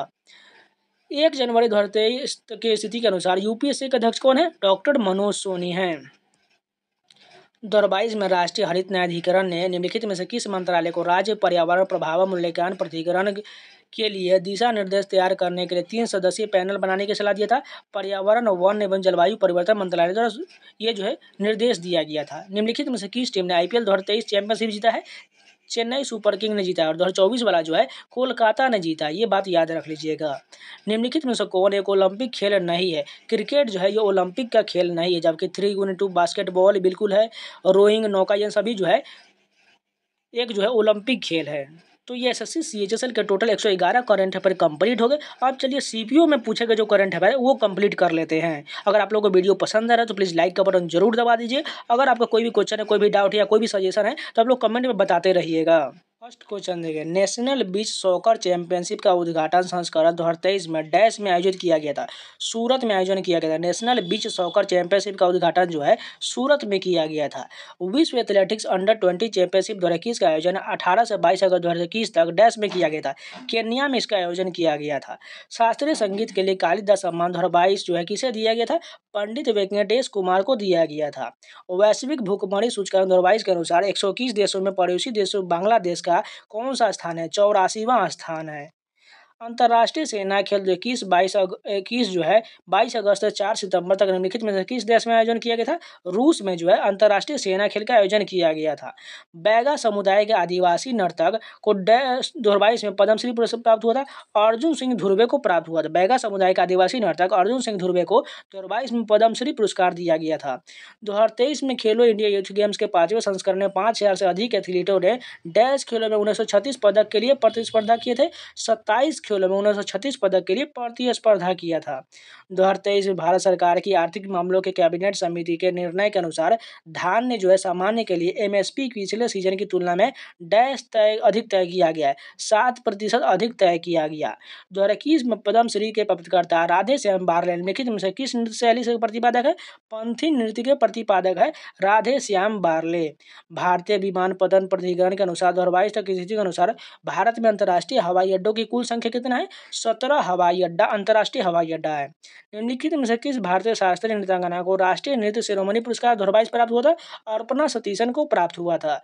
S1: एक जनवरी दो हजार तेईस की स्थिति के अनुसार यूपीएससी के अध्यक्ष कौन है डॉक्टर मनोज सोनी हैं दो में राष्ट्रीय हरित न्यायाधिकरण ने निम्नलिखित में से किस मंत्रालय को राज्य पर्यावरण प्रभाव मूल्यांकन प्राधिकरण के लिए दिशा निर्देश तैयार करने के लिए तीन सदस्यीय पैनल बनाने की सलाह दिया था पर्यावरण वन एवं जलवायु परिवर्तन मंत्रालय द्वारा ये जो है निर्देश दिया गया था निम्नलिखित में से किस टीम ने आईपीएल दो हजार तेईस चैंपियनशिप जीता है चेन्नई सुपर किंग ने जीता और 2024 वाला जो है कोलकाता ने जीता ये बात याद रख लीजिएगा निम्नलिखित में से कौन एक ओलंपिक खेल नहीं है क्रिकेट जो है ये ओलंपिक का खेल नहीं है जबकि थ्री गुन टू बास्केटबॉल बिल्कुल है रोइंग नौका ये सभी जो है एक जो है ओलंपिक खेल है तो ये एस एस सी के टोटल एक सौ ग्यारह करंट है पर कंप्लीट हो गए अब चलिए सी पी ओ में पूछे गए जो करंट है वो कंप्लीट कर लेते हैं अगर आप लोगों को वीडियो पसंद आ रहा है तो प्लीज़ लाइक का बटन जरूर दबा दीजिए अगर आपका कोई भी क्वेश्चन है कोई भी डाउट या कोई भी सजेशन है तो आप लोग कमेंट में बताते रहिएगा फर्स्ट क्वेश्चन देखिए नेशनल बीच सॉकर चैंपियनशिप का उद्घाटन संस्करण दो हज़ार तेईस में डैश में आयोजित किया गया था सूरत में आयोजन किया गया था नेशनल बीच सॉकर चैंपियनशिप का उद्घाटन जो है सूरत में किया गया था विश्व एथलेटिक्स अंडर ट्वेंटी चैंपियनशिप दो का आयोजन अठारह से बाईस अगस्त दो तक डैश में किया गया था केन्या में इसका आयोजन किया गया था शास्त्रीय संगीत के लिए कालिदास सम्मान दो जो है किसे दिया गया था पंडित वेंकटेश कुमार को दिया गया था वैश्विक भूखमरी सूचकांक दो के अनुसार एक देशों में पड़ोसी देशों बांग्लादेश का का कौन सा स्थान है चौरासीवा स्थान है अंतर्राष्ट्रीय सेना खेल जो इक्कीस बाईस इक्कीस जो है बाईस अगस्त से चार सितंबर तक निम्नलिखित में से किस देश में आयोजन किया गया था रूस में जो है अंतर्राष्ट्रीय सेना खेल का आयोजन किया गया था बैगा समुदाय के आदिवासी नर्तक को दो में पद्मश्री पुरस्कार प्राप्त हुआ था अर्जुन सिंह ध्रुवे को प्राप्त हुआ था बैगा समुदाय के आदिवासी नर्तक अर्जुन सिंह ध्रुवे को दो में पद्मश्री पुरस्कार दिया गया था दो में खेलो इंडिया यूथ गेम्स के पांचवें संस्करण में पाँच हज़ार से अधिक एथलीटों ने डैश खेलों में उन्नीस पदक के लिए प्रतिस्पर्धा किए थे सत्ताईस खेलों में उन्नीस पदक के लिए प्रतिस्पर्धा किया था दो में भारत सरकार की आर्थिक मामलों के कैबिनेट समिति के निर्णय के अनुसार धान ने जो है सामान्य के लिए एमएसपी पिछले सीजन की तुलना में डैश तय अधिक तय किया गया है सात प्रतिशत अधिक तय किया गया दो हजार इक्कीस में पद्मश्री के पत्रकर्ता राधे श्याम बारले लिखित में से किस नृत्य शैली से प्रतिपादक है पंथी नृत्य के प्रतिपादक है राधे श्याम बारले भारतीय विमान पदन प्राधिकरण के अनुसार दो तक स्थिति के अनुसार भारत में अंतर्राष्ट्रीय हवाई अड्डों की कुल संख्या कितना है सत्रह हवाई अड्डा अंतर्राष्ट्रीय हवाई अड्डा है निम्नलिखित में से किस भारतीय शास्त्रीय नृत्यांगना को राष्ट्रीय नृत्य शिरोमणि पुरस्कार दो प्राप्त हुआ था अर्पणा सतीशन को प्राप्त हुआ था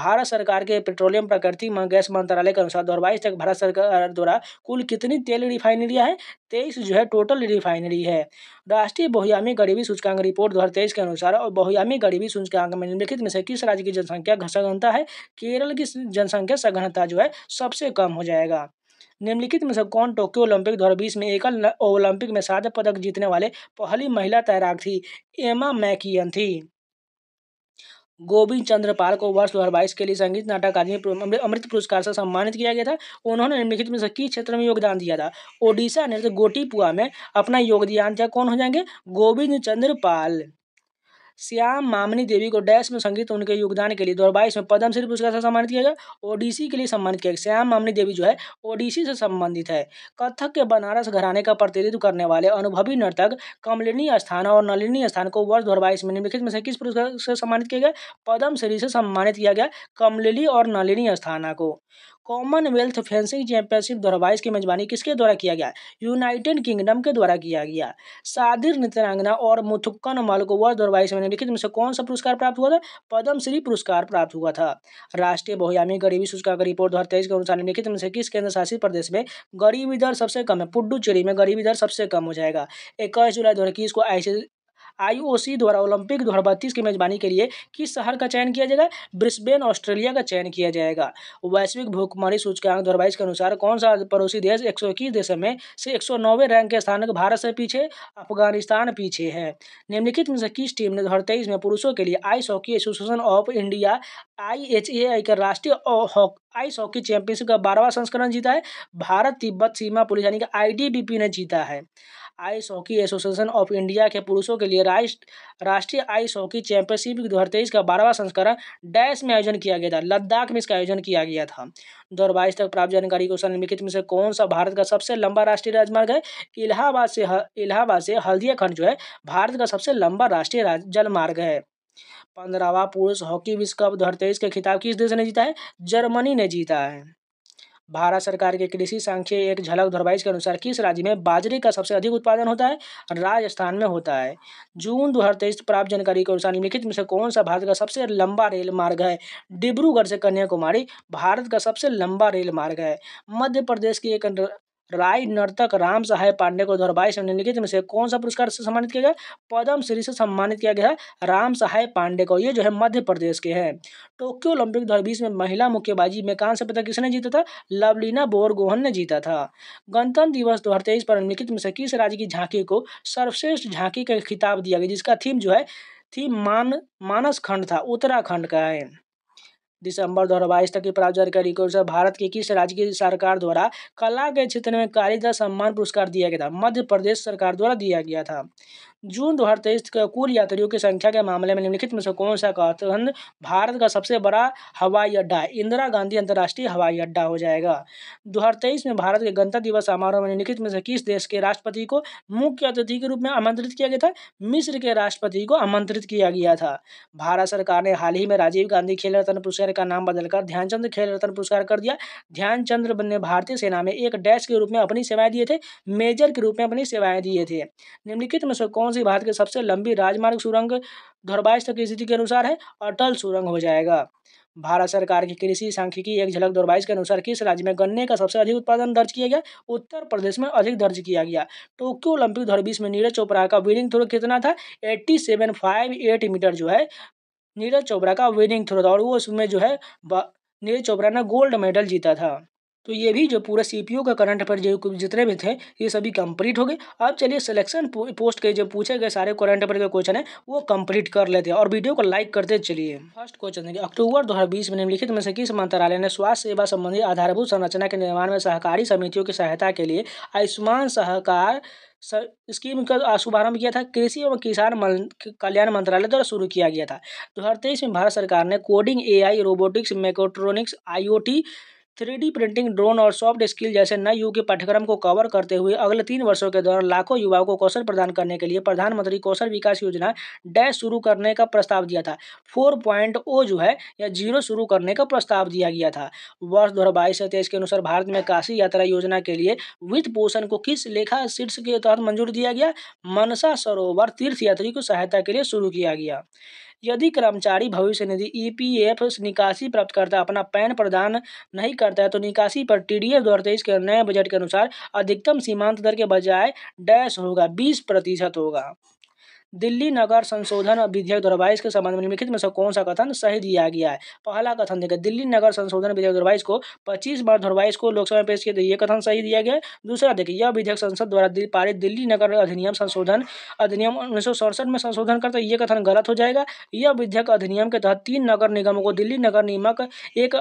S1: भारत सरकार के पेट्रोलियम प्राकृतिक गैस मंत्रालय के अनुसार दो तक भारत सरकार द्वारा कुल कितनी तेल रिफाइनरियाँ हैं तेईस जो है टोटल रिफाइनरी है राष्ट्रीय बहुयामी गरीबी सूचकांक रिपोर्ट दो के अनुसार और बहुयामी गरीबी सूचकांक में निम्नलिखित में से किस राज्य की जनसंख्या घसघनता है केरल की जनसंख्या सघनता जो है सबसे कम हो जाएगा निम्नलिखित में से कौन टोक्यो ओलंपिक दो में एकल ओलंपिक में सादा पदक जीतने वाले पहली महिला तैराक थी एमा मैकियन थी गोविंद चंद्र पाल को वर्ष दो के लिए संगीत नाटक अकादमी अमृत पुरस्कार से सम्मानित किया गया था उन्होंने निम्नलिखित में से किस क्षेत्र में योगदान दिया था ओडिशा नृत्य गोटीपुआ में अपना योगदान दिया कौन हो जाएंगे गोविंद चंद्र पाल श्याम मामनी देवी को डैश में संगीत उनके योगदान के लिए दो में पद्मश्री पुरस्कार से सम्मानित किया गया ओडिसी के लिए सम्मानित किया गया श्याम मामनी देवी जो है ओडिसी से संबंधित है कथक के बनारस घराने का प्रतिनिधित्व करने वाले अनुभवी नर्तक कमलिनी स्थान और नलिनी स्थान को वर्ष दो में निम्नलिखित में से किस पुरस्कार से सम्मानित किया गया पद्मश्री से सम्मानित किया गया कमलिनी और नलिनी स्थाना को कॉमनवेल्थ फेंसिंग चैंपियनशिप दो हज़ार बाईस की मेजबानी किसके द्वारा किया गया यूनाइटेड किंगडम के द्वारा किया गया सादिर नितरांगना और मुथुक्कन मल को वर्ष दो में निम्नलिखित में से कौन सा पुरस्कार प्राप्त हुआ था पद्मश्री पुरस्कार प्राप्त हुआ था राष्ट्रीय बहुयामी गरीबी सूचकांक रिपोर्ट दो के अनुसार निम्नलिखित में से किस केंद्र शासित प्रदेश में गरीबी दर सबसे कम है पुडुचेरी में गरीबी दर सबसे कम हो जाएगा इक्कीस जुलाई दो को आईसीसी आई द्वारा ओलंपिक दो की मेजबानी के लिए किस शहर का चयन किया जाएगा ब्रिस्बेन ऑस्ट्रेलिया का चयन किया जाएगा वैश्विक भूखमरी सूचकांक दो के अनुसार कौन सा पड़ोसी देश एक देशों में से एक रैंक के स्थान भारत से पीछे अफगानिस्तान पीछे है निम्नलिखित में से किस टीम ने दो में पुरुषों के लिए ice hockey association of India I H A I का राष्ट्रीय आइस हॉकी चैंपियनशिप का बारहवा संस्करण जीता है भारत तिब्बत सीमा पुलिस यानी कि आई ने जीता है ice hockey association of India के पुरुषों के लिए राष्ट्र राष्ट्रीय आइस हॉकी चैंपियनशिप दो हज़ार तेईस का बारहवां संस्करण डैश में आयोजन किया गया था लद्दाख में इसका आयोजन किया गया था दो हज़ार बाईस तक प्राप्त जानकारी को निम्नलिखित में से कौन सा भारत का सबसे लंबा राष्ट्रीय राजमार्ग है इलाहाबाद से इलाहाबाद से हल्दिया खंड जो है भारत का सबसे लंबा राष्ट्रीय जलमार्ग है पंद्रहवा पुरुष हॉकी विश्व कप दो हज़ार तेईस का खिताब किस देश ने जीता है जर्मनी ने जीता है भारत सरकार के कृषि सांख्यिकी एक झलक धरवाइज के अनुसार किस राज्य में बाजरे का सबसे अधिक उत्पादन होता है राजस्थान में होता है जून दो प्राप्त जानकारी के अनुसार निम्नलिखित में से कौन सा भारत का सबसे लंबा रेल मार्ग है डिब्रूगढ़ से कन्याकुमारी भारत का सबसे लंबा रेल मार्ग है मध्य प्रदेश की एक राय नर्तक राम सहाय पांडे को दो हज़ार बाईस में निम्नलिखित में से कौन सा पुरस्कार से सम्मानित किया गया पद्म श्री से सम्मानित किया गया राम सहाय पांडे को ये जो है मध्य प्रदेश के हैं टोक्यो ओलंपिक दो में महिला मुक्केबाजी में कांस्य पदक किसने जीता था लवलीना बोरगोहन ने जीता था गणतंत्र दिवस दो पर निम्नलिखित में से किस राज्य की झांकी को सर्वश्रेष्ठ झांकी का खिताब दिया गया जिसका थीम जो है थीम मान मानस खंड था उत्तराखंड का है दिसंबर 2022 तक की प्राप्त जानकारी के अनुसार भारत के किस राज्य की सरकार द्वारा कला के क्षेत्र में कालिदास सम्मान पुरस्कार दिया गया था मध्य प्रदेश सरकार द्वारा दिया गया था जून दो हज़ार तेईस कुल यात्रियों की संख्या के मामले में निम्नलिखित में से कौन सा कथन भारत का सबसे बड़ा हवाई अड्डा इंदिरा गांधी अंतर्राष्ट्रीय हवाई अड्डा हो जाएगा दो हजार तेईस में भारत के गणतंत्र दिवस समारोह में निम्नलिखित में से किस देश के राष्ट्रपति को मुख्य अतिथि के रूप में आमंत्रित किया गया था मिस्र के राष्ट्रपति को आमंत्रित किया गया था भारत सरकार ने हाल ही में राजीव गांधी खेल रत्न पुरस्कार का नाम बदलकर ध्यानचंद खेल रत्न पुरस्कार कर दिया ध्यानचंद्र ने भारतीय सेना में एक डैश के रूप में अपनी सेवाएं दिए थे मेजर के रूप में अपनी सेवाएं दिए थे निम्नलिखित में से कौन सी भारत की सबसे लंबी राजमार्ग सुरंग धोरबाइस तक स्थिति के अनुसार है अटल सुरंग हो जाएगा भारत सरकार की कृषि सांख्यिकी एक झलक दौरबाइस के अनुसार किस राज्य में गन्ने का सबसे अधिक उत्पादन दर्ज किया गया उत्तर प्रदेश में अधिक दर्ज किया गया टोक्यो ओलंपिक दौरबीस में नीरज चोपड़ा का विनिंग थ्रो कितना था eighty seven five eight metre जो है नीरज चोपड़ा का विनिंग थ्रो था और वो उसमें जो है नीरज चोपड़ा ने गोल्ड मेडल जीता था तो ये भी जो पूरा सी का करंट अफेयर जो जितने भी थे ये सभी कंप्लीट हो गए अब चलिए सिलेक्शन पोस्ट के जो पूछे गए सारे करंट अफेयर के क्वेश्चन है वो कंप्लीट कर लेते हैं और वीडियो को लाइक करते चलिए फर्स्ट क्वेश्चन देखिए अक्टूबर दो हज़ार बीस में निम्नलिखित में से किस मंत्रालय ने स्वास्थ्य सेवा संबंधी आधारभूत संरचना के निर्माण में सहकारी समितियों की सहायता के लिए आयुष्मान सहकार स्कीम का शुभारंभ किया था कृषि एवं किसान कल्याण मंत्रालय द्वारा शुरू किया गया था दो हज़ार तेईस में भारत सरकार ने coding AI robotics mechatronics IOT three printing drone और सॉफ्ट स्किल जैसे नए युग के पाठ्यक्रम को कवर करते हुए अगले तीन वर्षों के दौरान लाखों युवाओं को कौशल प्रदान करने के लिए प्रधानमंत्री कौशल विकास योजना डैश शुरू करने का प्रस्ताव दिया था फोर पॉइंट ओ जो है या जीरो शुरू करने का प्रस्ताव दिया गया था वर्ष दो हज़ार बाईस के अनुसार भारत में काशी यात्रा योजना के लिए वित्त पोषण को किस लेखा शीर्ष के तहत मंजूर दिया गया मनसा सरोवर तीर्थ यात्री को सहायता के लिए शुरू किया गया यदि कर्मचारी भविष्य निधि ईपीएफ e निकासी प्राप्तकर्ता अपना पैन प्रदान नहीं करता है तो निकासी पर टीडीएस दो हज़ार तेईस के नए बजट के अनुसार अधिकतम सीमांत दर के बजाय डैश होगा बीस प्रतिशत होगा दिल्ली नगर संशोधन विधेयक दो के संबंध में निम्नलिखित में से कौन सा कथन सही दिया गया है पहला कथन देखिए दिल्ली नगर संशोधन विधेयक दो को पच्चीस मार्च दो को लोकसभा में पेश किया तो ये कथन सही दिया गया दूसरा देखिए यह विधेयक संसद द्वारा पारित दिल्ली नगर अधिनियम संशोधन अधिनियम उन्नीस में संशोधन करता है ये कथन गलत हो जाएगा यह विधेयक अधिनियम के तहत तीन नगर निगमों को दिल्ली नगर निमक एक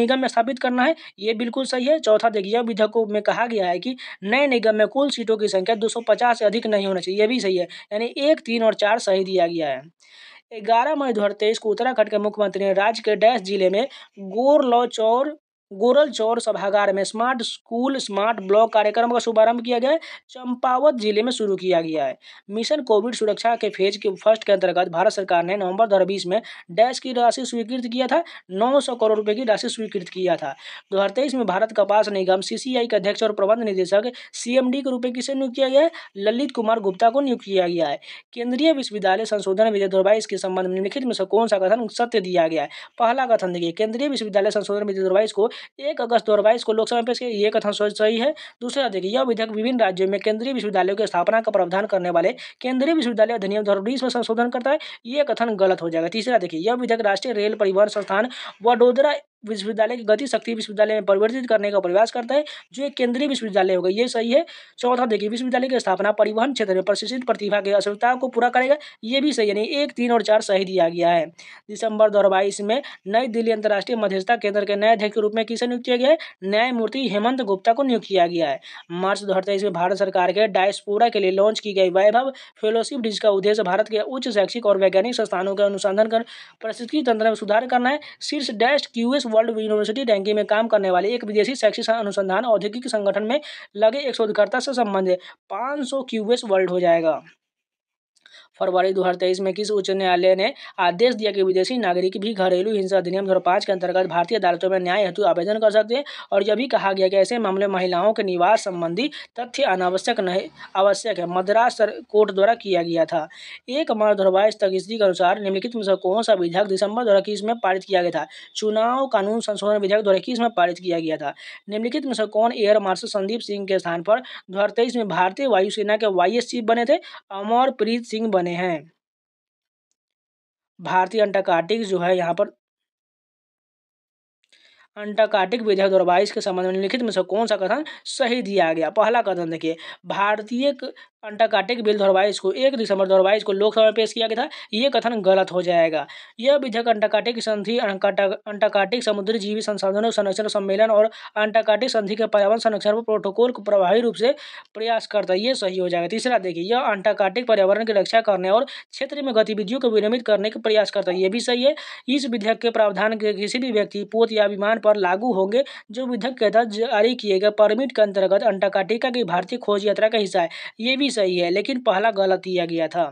S1: निगम में स्थापित करना है ये बिल्कुल सही है चौथा देखिए यह विधेयक में कहा गया है कि नए निगम में कुल सीटों की संख्या दो से अधिक नहीं होना चाहिए यह भी सही है यानी एक एक तीन और चार सही दिया गया है ग्यारह मई दो हज़ार तेईस को उत्तराखंड के मुख्यमंत्री ने राज्य के डैश जिले में गोरलौचौर गोरल चौर सभागार में स्मार्ट स्कूल स्मार्ट ब्लॉक कार्यक्रम का शुभारंभ किया गया है चंपावत जिले में शुरू किया गया है मिशन कोविड सुरक्षा के फेज के फर्स्ट के अंतर्गत भारत सरकार ने नवंबर दो में डैश की राशि स्वीकृत किया था नौ करोड़ रुपये की राशि स्वीकृत किया था दो में भारत कपास निगम सी के अध्यक्ष और प्रबंध निदेशक सी के रूप में किसे नियुक्त किया गया है ललित कुमार गुप्ता को नियुक्त किया गया है केंद्रीय विश्वविद्यालय संशोधन विधेयक दो के संबंध में निम्नलिखित में से कौन सा कथन सत्य दिया गया है पहला कथन देखिए केंद्रीय विश्वविद्यालय संशोधन विधेयक दो को एक अगस्त दो को लोकसभा में पेश किया ये कथन सही है दूसरा देखिए यह विधेयक विभिन्न राज्यों में केंद्रीय विश्वविद्यालयों की स्थापना का प्रावधान करने वाले केंद्रीय विश्वविद्यालय अधिनियम दो में संशोधन करता है यह कथन गलत हो जाएगा तीसरा देखिए यह विधेयक राष्ट्रीय रेल परिवहन संस्थान वडोदरा विश्वविद्यालय की गति शक्ति विश्वविद्यालय में परिवर्तित करने का प्रयास करता है जो एक केंद्रीय विश्वविद्यालय होगा ये सही है चौथा देखिए विश्वविद्यालय की स्थापना परिवहन क्षेत्र में प्रशिक्षित प्रतिभा की आवश्यकताओं को पूरा करेगा ये भी सही यानी एक तीन और चार सही दिया गया है दिसंबर दो में नई दिल्ली अंतर्राष्ट्रीय मध्यस्थता केंद्र के नए अध्यक्ष के रूप में किसे नियुक्त किया गया है न्यायमूर्ति हेमंत गुप्ता को नियुक्त किया गया है मार्च दो में भारत सरकार के डायस्पोरा के लिए लॉन्च की गई वैभव फेलोशिप डिज का उद्देश्य भारत के उच्च शैक्षिक और वैज्ञानिक संस्थानों के अनुसंधान कर प्रशिक्षित तंत्र में सुधार करना है शीर्ष dash QS world university ranking में काम करने वाले एक विदेशी शैक्षिक अनुसंधान औद्योगिक संगठन में लगे एक शोधकर्ता से संबंधित पाँच सौ वर्ल्ड हो जाएगा फरवरी दो में किस उच्च न्यायालय ने आदेश दिया कि विदेशी नागरिक भी घरेलू हिंसा अधिनियम दो के अंतर्गत भारतीय अदालतों में न्याय हेतु आवेदन कर सकते हैं और यह भी कहा गया कि ऐसे मामले महिलाओं के निवास संबंधी तथ्य अनावश्यक नहीं आवश्यक है मद्रास कोर्ट द्वारा किया गया था एक मार्च दो तक इसी के अनुसार निम्नलिखित में से कौन सा विधेयक दिसंबर दो में पारित किया गया था चुनाव कानून संशोधन विधेयक दो में पारित किया गया था निम्नलिखित में से कौन एयर मार्शल संदीप सिंह के स्थान पर दो में भारतीय वायुसेना के वाई बने थे अमरप्रीत सिंह बने बने हैं भारतीय अंटार्कटिक जो है यहाँ पर अंटार्कटिक विधेयक दो हज़ार बाईस के संबंध में निम्नलिखित में से कौन सा कथन सही दिया गया पहला कथन देखिए भारतीय काटे की बिल दो को एक दिसंबर दो को लोकसभा में पेश किया गया था ये कथन गलत हो जाएगा यह विधेयक अंटाकाटे की संधि अंटाकाटिक समुद्री जीवी संसाधनों संरक्षण सम्मेलन और अंटाकाटिक संधि के पर्यावरण संरक्षण पर प्रोटोकॉल को प्रभावी रूप से प्रयास करता है ये सही हो जाएगा तीसरा देखिए यह अंटाकाटिक पर्यावरण की रक्षा करने और क्षेत्र में गतिविधियों को विनियमित करने का प्रयास करता है ये भी सही है इस विधेयक के प्रावधान के किसी भी व्यक्ति पोत या विमान पर लागू होंगे जो विधेयक के तहत जारी किए गए परमिट के अंतर्गत अंटाकाटिका की भारतीय खोज यात्रा का हिस्सा है ये भी सही है लेकिन पहला गलत दिया गया था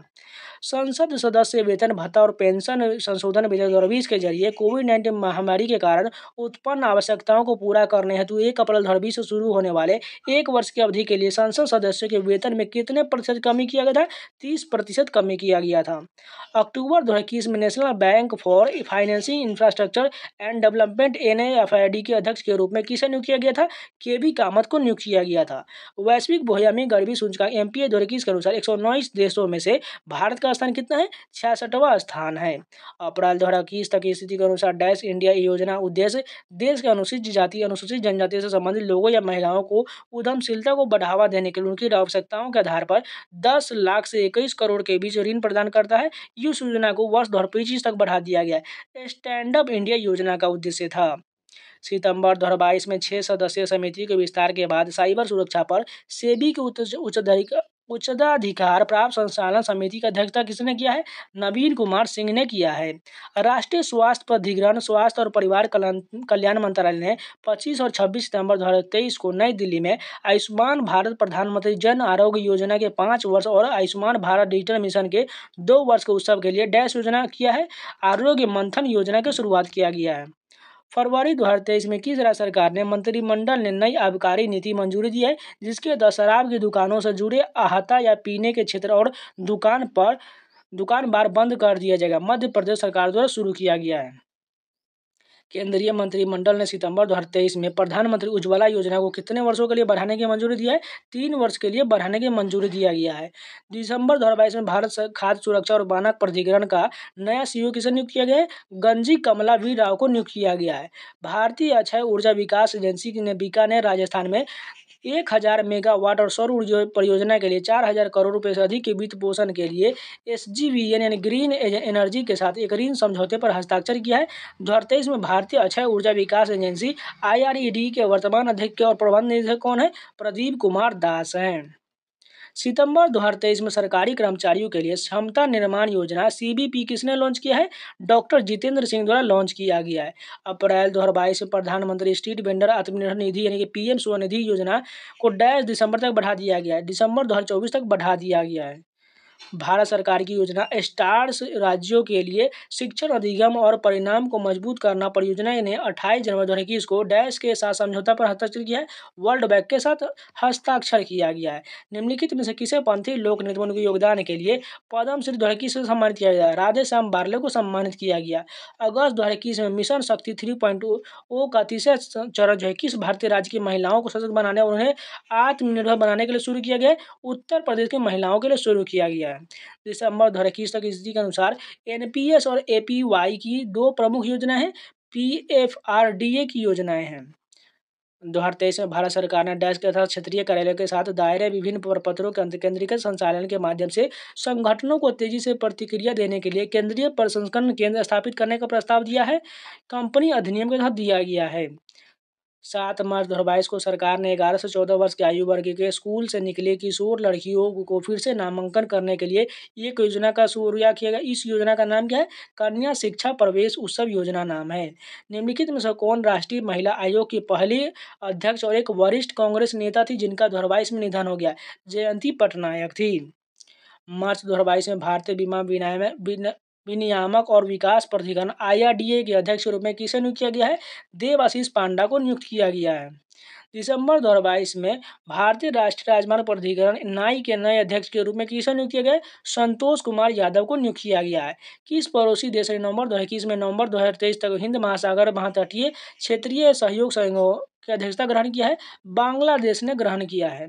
S1: संसद सदस्य वेतन भत्ता और पेंशन संशोधन विधेयक दो के जरिए कोविड नाइन्टीन महामारी के कारण उत्पन्न आवश्यकताओं को पूरा करने हेतु एक अप्रैल दो से शुरू होने वाले एक वर्ष की अवधि के लिए संसद सदस्यों के वेतन में कितने प्रतिशत कमी किया गया था तीस प्रतिशत कमी किया गया था अक्टूबर दो में national bank for financing infrastructure and development N के अध्यक्ष के रूप में किसे नियुक्त किया गया था के वी कामत को नियुक्त किया गया था वैश्विक बोहयामी गरीबी सूचकांक एम पी के अनुसार एक देशों में से भारत का का स्थान कितना है छियासठवा स्थान है अपराध दो हजार इक्कीस तक की स्थिति के अनुसार डैश इंडिया योजना उद्देश्य देश के अनुसूचित जाति अनुसूचित जनजाति से संबंधित लोगों या महिलाओं को उद्यमशीलता को बढ़ावा देने के लिए उनकी आवश्यकताओं के आधार पर दस लाख से इक्कीस करोड़ के बीच ऋण प्रदान करता है इस योजना को वर्ष दो तक बढ़ा दिया गया स्टैंड अप इंडिया योजना का उद्देश्य था सितंबर दो में छह सदस्यीय समिति के विस्तार के बाद साइबर सुरक्षा पर सेबी के उच्च उच्चाधिकार प्राप्त संचालन समिति की अध्यक्षता किसने किया है नवीन कुमार सिंह ने किया है राष्ट्रीय स्वास्थ्य प्राधिकरण स्वास्थ्य और परिवार कल्याण मंत्रालय ने 25 और 26 सितंबर दो को नई दिल्ली में आयुष्मान भारत प्रधानमंत्री जन आरोग्य योजना के पाँच वर्ष और आयुष्मान भारत डिजिटल मिशन के दो वर्ष के उत्सव के लिए डैश योजना किया है आरोग्य मंथन योजना की शुरुआत किया गया है फरवरी 2023 में किस राज्य सरकार ने मंत्रिमंडल ने नई आबकारी नीति मंजूरी दी है जिसके तहत शराब की दुकानों से जुड़े आहता या पीने के क्षेत्र और दुकान पर दुकान बार बंद कर दिया जाएगा मध्य प्रदेश सरकार द्वारा शुरू किया गया है केंद्रीय मंत्रिमंडल ने सितंबर दो में प्रधानमंत्री उज्ज्वला योजना को कितने वर्षों के लिए बढ़ाने की मंजूरी दी है तीन वर्ष के लिए बढ़ाने की मंजूरी दिया गया है दिसंबर दो में भारत खाद्य सुरक्षा और बानक प्राधिकरण का नया ओ किसे नियुक्त किया गया है गंजी कमला वी राव को नियुक्त किया गया है भारतीय अक्षय ऊर्जा विकास एजेंसी ने बीकानेर राजस्थान में एक हजार मेगावाट और सौर ऊर्जा परियोजना के लिए चार हजार करोड़ रुपए से अधिक के वित्त पोषण के लिए एस यानी ग्रीन एनर्जी के साथ एक ऋण समझौते पर हस्ताक्षर किया है दो में भारतीय अक्षय ऊर्जा विकास एजेंसी आई के वर्तमान अध्यक्ष और प्रबंध निदेशक कौन है प्रदीप कुमार दास हैं सितंबर 2023 में सरकारी कर्मचारियों के लिए क्षमता निर्माण योजना सीबीपी किसने लॉन्च किया है डॉक्टर जितेंद्र सिंह द्वारा लॉन्च किया गया है अप्रैल 2022 में प्रधानमंत्री स्ट्रीट वेंडर आत्मनिर्भर निधि यानी कि पीएम स्वनिधि योजना को डैश दिसंबर तक बढ़ा दिया गया है दिसंबर दो तक बढ़ा दिया गया है भारत सरकार की योजना स्टार्स राज्यों के लिए शिक्षण अधिगम और परिणाम को मजबूत करना परियोजना ने 28 जनवरी दो हज़ार को डैश के साथ समझौता पर हस्ताक्षर किया है वर्ल्ड बैंक के साथ हस्ताक्षर किया गया है निम्नलिखित में से किसे पंथी लोक निर्माण के योगदान के लिए श्री दो से सम्मानित किया गया राधे श्याम बार्ले को सम्मानित किया गया अगस्त दो में मिशन शक्ति थ्री पॉइंट का तीसरा चरण जो है किस भारतीय राज्य की महिलाओं को सशक्त बनाने और उन्हें आत्मनिर्भर बनाने के लिए शुरू किया गया उत्तर प्रदेश की महिलाओं के लिए शुरू किया गया किया है तो इसे अम्बर धौरे की इसी के अनुसार एनपीएस और एपीवाई की दो प्रमुख योजना है पीएफआरडीए की योजनाएं हैं दो हज़ार तेईस में भारत सरकार ने डैश के साथ क्षेत्रीय कार्यालय के साथ दायरे विभिन्न प्रपत्रों के केंद्रीकृत संचालन के माध्यम से संगठनों को तेजी से प्रतिक्रिया देने के लिए केंद्रीय प्रसंस्करण केंद्र स्थापित करने का प्रस्ताव दिया है कंपनी अधिनियम के तहत दिया गया है सात मार्च दो को सरकार ने 11 से 14 वर्ष की आयु वर्ग के स्कूल से निकले किशोर लड़कियों को फिर से नामांकन करने के लिए एक योजना का शुरू किया गया इस योजना का नाम क्या है कन्या शिक्षा प्रवेश उत्सव योजना नाम है निम्नलिखित में से कौन राष्ट्रीय महिला आयोग की पहली अध्यक्ष और एक वरिष्ठ कांग्रेस नेता थी जिनका दो में निधन हो गया जयंती पटनायक थी मार्च दो में भारतीय बीमा विनियम विनियामक और विकास प्राधिकरण आईआरडीए के अध्यक्ष के रूप में किसे नियुक्त किया गया है देवाशीष पांडा को नियुक्त किया गया है दिसंबर दो में भारतीय राष्ट्रीय राजमार्ग प्राधिकरण नाई के नए अध्यक्ष के रूप में किसे नियुक्त किया गया संतोष कुमार यादव को नियुक्त किया गया है किस पड़ोसी देश ने नवंबर दो में नवंबर दो तक हिंद महासागर महातटीय क्षेत्रीय सहयोग की अध्यक्षता ग्रहण किया है बांग्लादेश ने ग्रहण किया है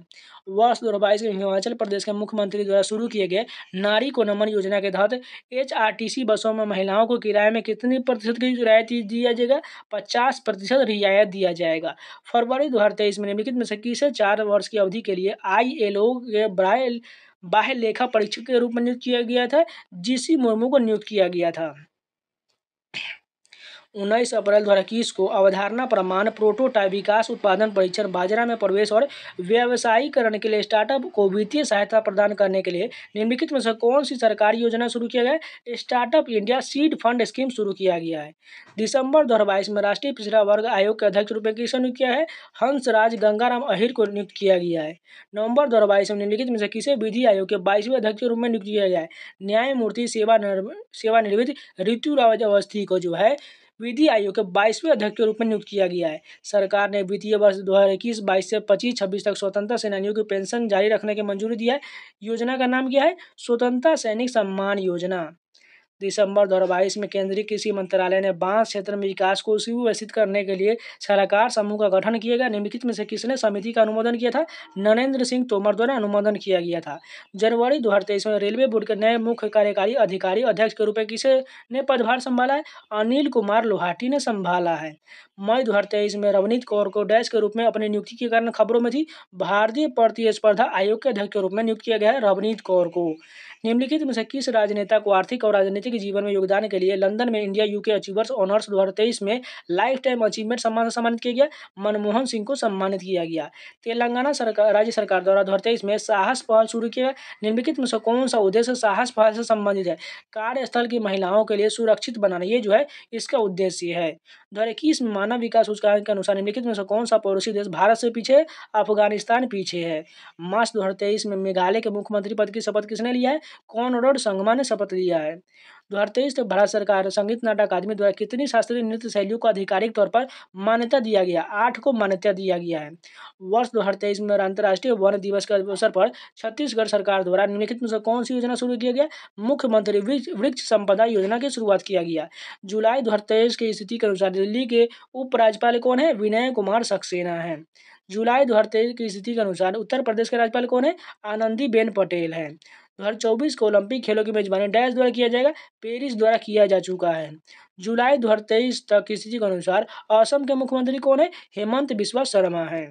S1: वर्ष दो में हिमाचल प्रदेश के मुख्यमंत्री द्वारा शुरू किए गए नारी को नमन योजना के तहत एच बसों में महिलाओं को किराए में कितनी प्रतिशत की रियायत दिया जाएगा पचास प्रतिशत रियायत दिया जाएगा फरवरी दो में निम्नलिखित में से किसे चार वर्ष की अवधि के लिए आई के ब्राय बाह्य लेखा परीक्षक के रूप में नियुक्त किया गया था जीसी मुर्मू को नियुक्त किया गया था उन्नीस अप्रैल दो को अवधारणा प्रमाण प्रोटोटाइप विकास उत्पादन परीक्षण बाजरा में प्रवेश और व्यवसायीकरण के लिए स्टार्टअप को वित्तीय सहायता प्रदान करने के लिए निम्नलिखित में से कौन सी सरकारी योजना शुरू किया गया startup India seed fund scheme शुरू किया गया है दिसंबर दो में राष्ट्रीय पिछड़ा वर्ग आयोग के अध्यक्ष रूप में किसे नियुक्त किया है हंसराज गंगाराम अहिर को नियुक्त किया गया है नवंबर दो में निम्नलिखित में से किसे विधि आयोग के बाईसवें अध्यक्ष के रूप में नियुक्त किया गया है न्यायमूर्ति सेवा सेवानिवृत्त ऋतु अवस्थी को जो है विधि आयोग के बाईसवें अध्यक्ष के रूप में नियुक्त किया गया है सरकार ने वित्तीय वर्ष दो हज़ार इक्कीस बाईस से पच्चीस छब्बीस तक स्वतंत्रता सेनानियों की पेंशन जारी रखने की मंजूरी दी है योजना का नाम क्या है स्वतंत्रता सैनिक सम्मान योजना दिसंबर दो में केंद्रीय कृषि मंत्रालय ने बांस क्षेत्र में विकास को सुव्यवस्थित करने के लिए सलाहकार समूह का गठन किया गया निम्नलिखित में से किसने समिति का अनुमोदन किया था नरेंद्र सिंह तोमर द्वारा अनुमोदन किया गया था जनवरी दो में रेलवे बोर्ड के नए मुख्य कार्यकारी अधिकारी अध्यक्ष के रूप में किसे ने पदभार संभाला है अनिल कुमार लोहाटी ने संभाला है मई दो हज़ार तेईस में रवनीत कौर को डैश के रूप में अपनी नियुक्ति के कारण खबरों में थी भारतीय प्रतिस्पर्धा आयोग के अध्यक्ष के रूप में नियुक्त किया गया है रवनीत कौर को निम्नलिखित में से किस राजनेता को आर्थिक और राजनीतिक जीवन में योगदान के लिए लंदन में इंडिया यूके अचीवर्स ऑनर्स दो में लाइफ टाइम अचीवमेंट सम्मान से सम्मानित किया गया मनमोहन सिंह को सम्मानित किया गया तेलंगाना सरकार राज्य सरकार द्वारा दो में साहस पहल शुरू किया निम्नलिखित में से कौन सा उद्देश्य साहस पहल से संबंधित है कार्यस्थल की महिलाओं के लिए सुरक्षित बनाना ये जो है इसका उद्देश्य है दो में मानव विकास सूचकांक के अनुसार निम्नलिखित में से कौन सा पड़ोसी देश भारत से पीछे अफगानिस्तान पीछे है मार्च दो में मेघालय के मुख्यमंत्री पद की शपथ किसने लिया है रोड संगमा ने शपथ लिया है दो हज़ार तेईस तक भारत सरकार संगीत नाटक अकादमी द्वारा कितनी शास्त्रीय नृत्य शैलियों को आधिकारिक तौर पर मान्यता दिया गया आठ को मान्यता दिया गया है वर्ष दो हज़ार तेईस में अंतर्राष्ट्रीय वन दिवस के अवसर पर छत्तीसगढ़ सरकार द्वारा निम्नलिखित में से कौन सी योजना शुरू किया गया मुख्यमंत्री वृक्ष संपदा योजना की शुरुआत किया गया जुलाई दो की स्थिति के अनुसार दिल्ली के उपराज्यपाल कौन है विनय कुमार सक्सेना है जुलाई दो की स्थिति के अनुसार उत्तर प्रदेश के राज्यपाल कौन है आनंदी बेन पटेल हैं 2024 को ओलंपिक खेलों की मेजबानी डैश द्वारा किया जाएगा पेरिस द्वारा किया जा चुका है जुलाई दो तक स्थिति के अनुसार असम के मुख्यमंत्री कौन है हेमंत बिस्वा शर्मा है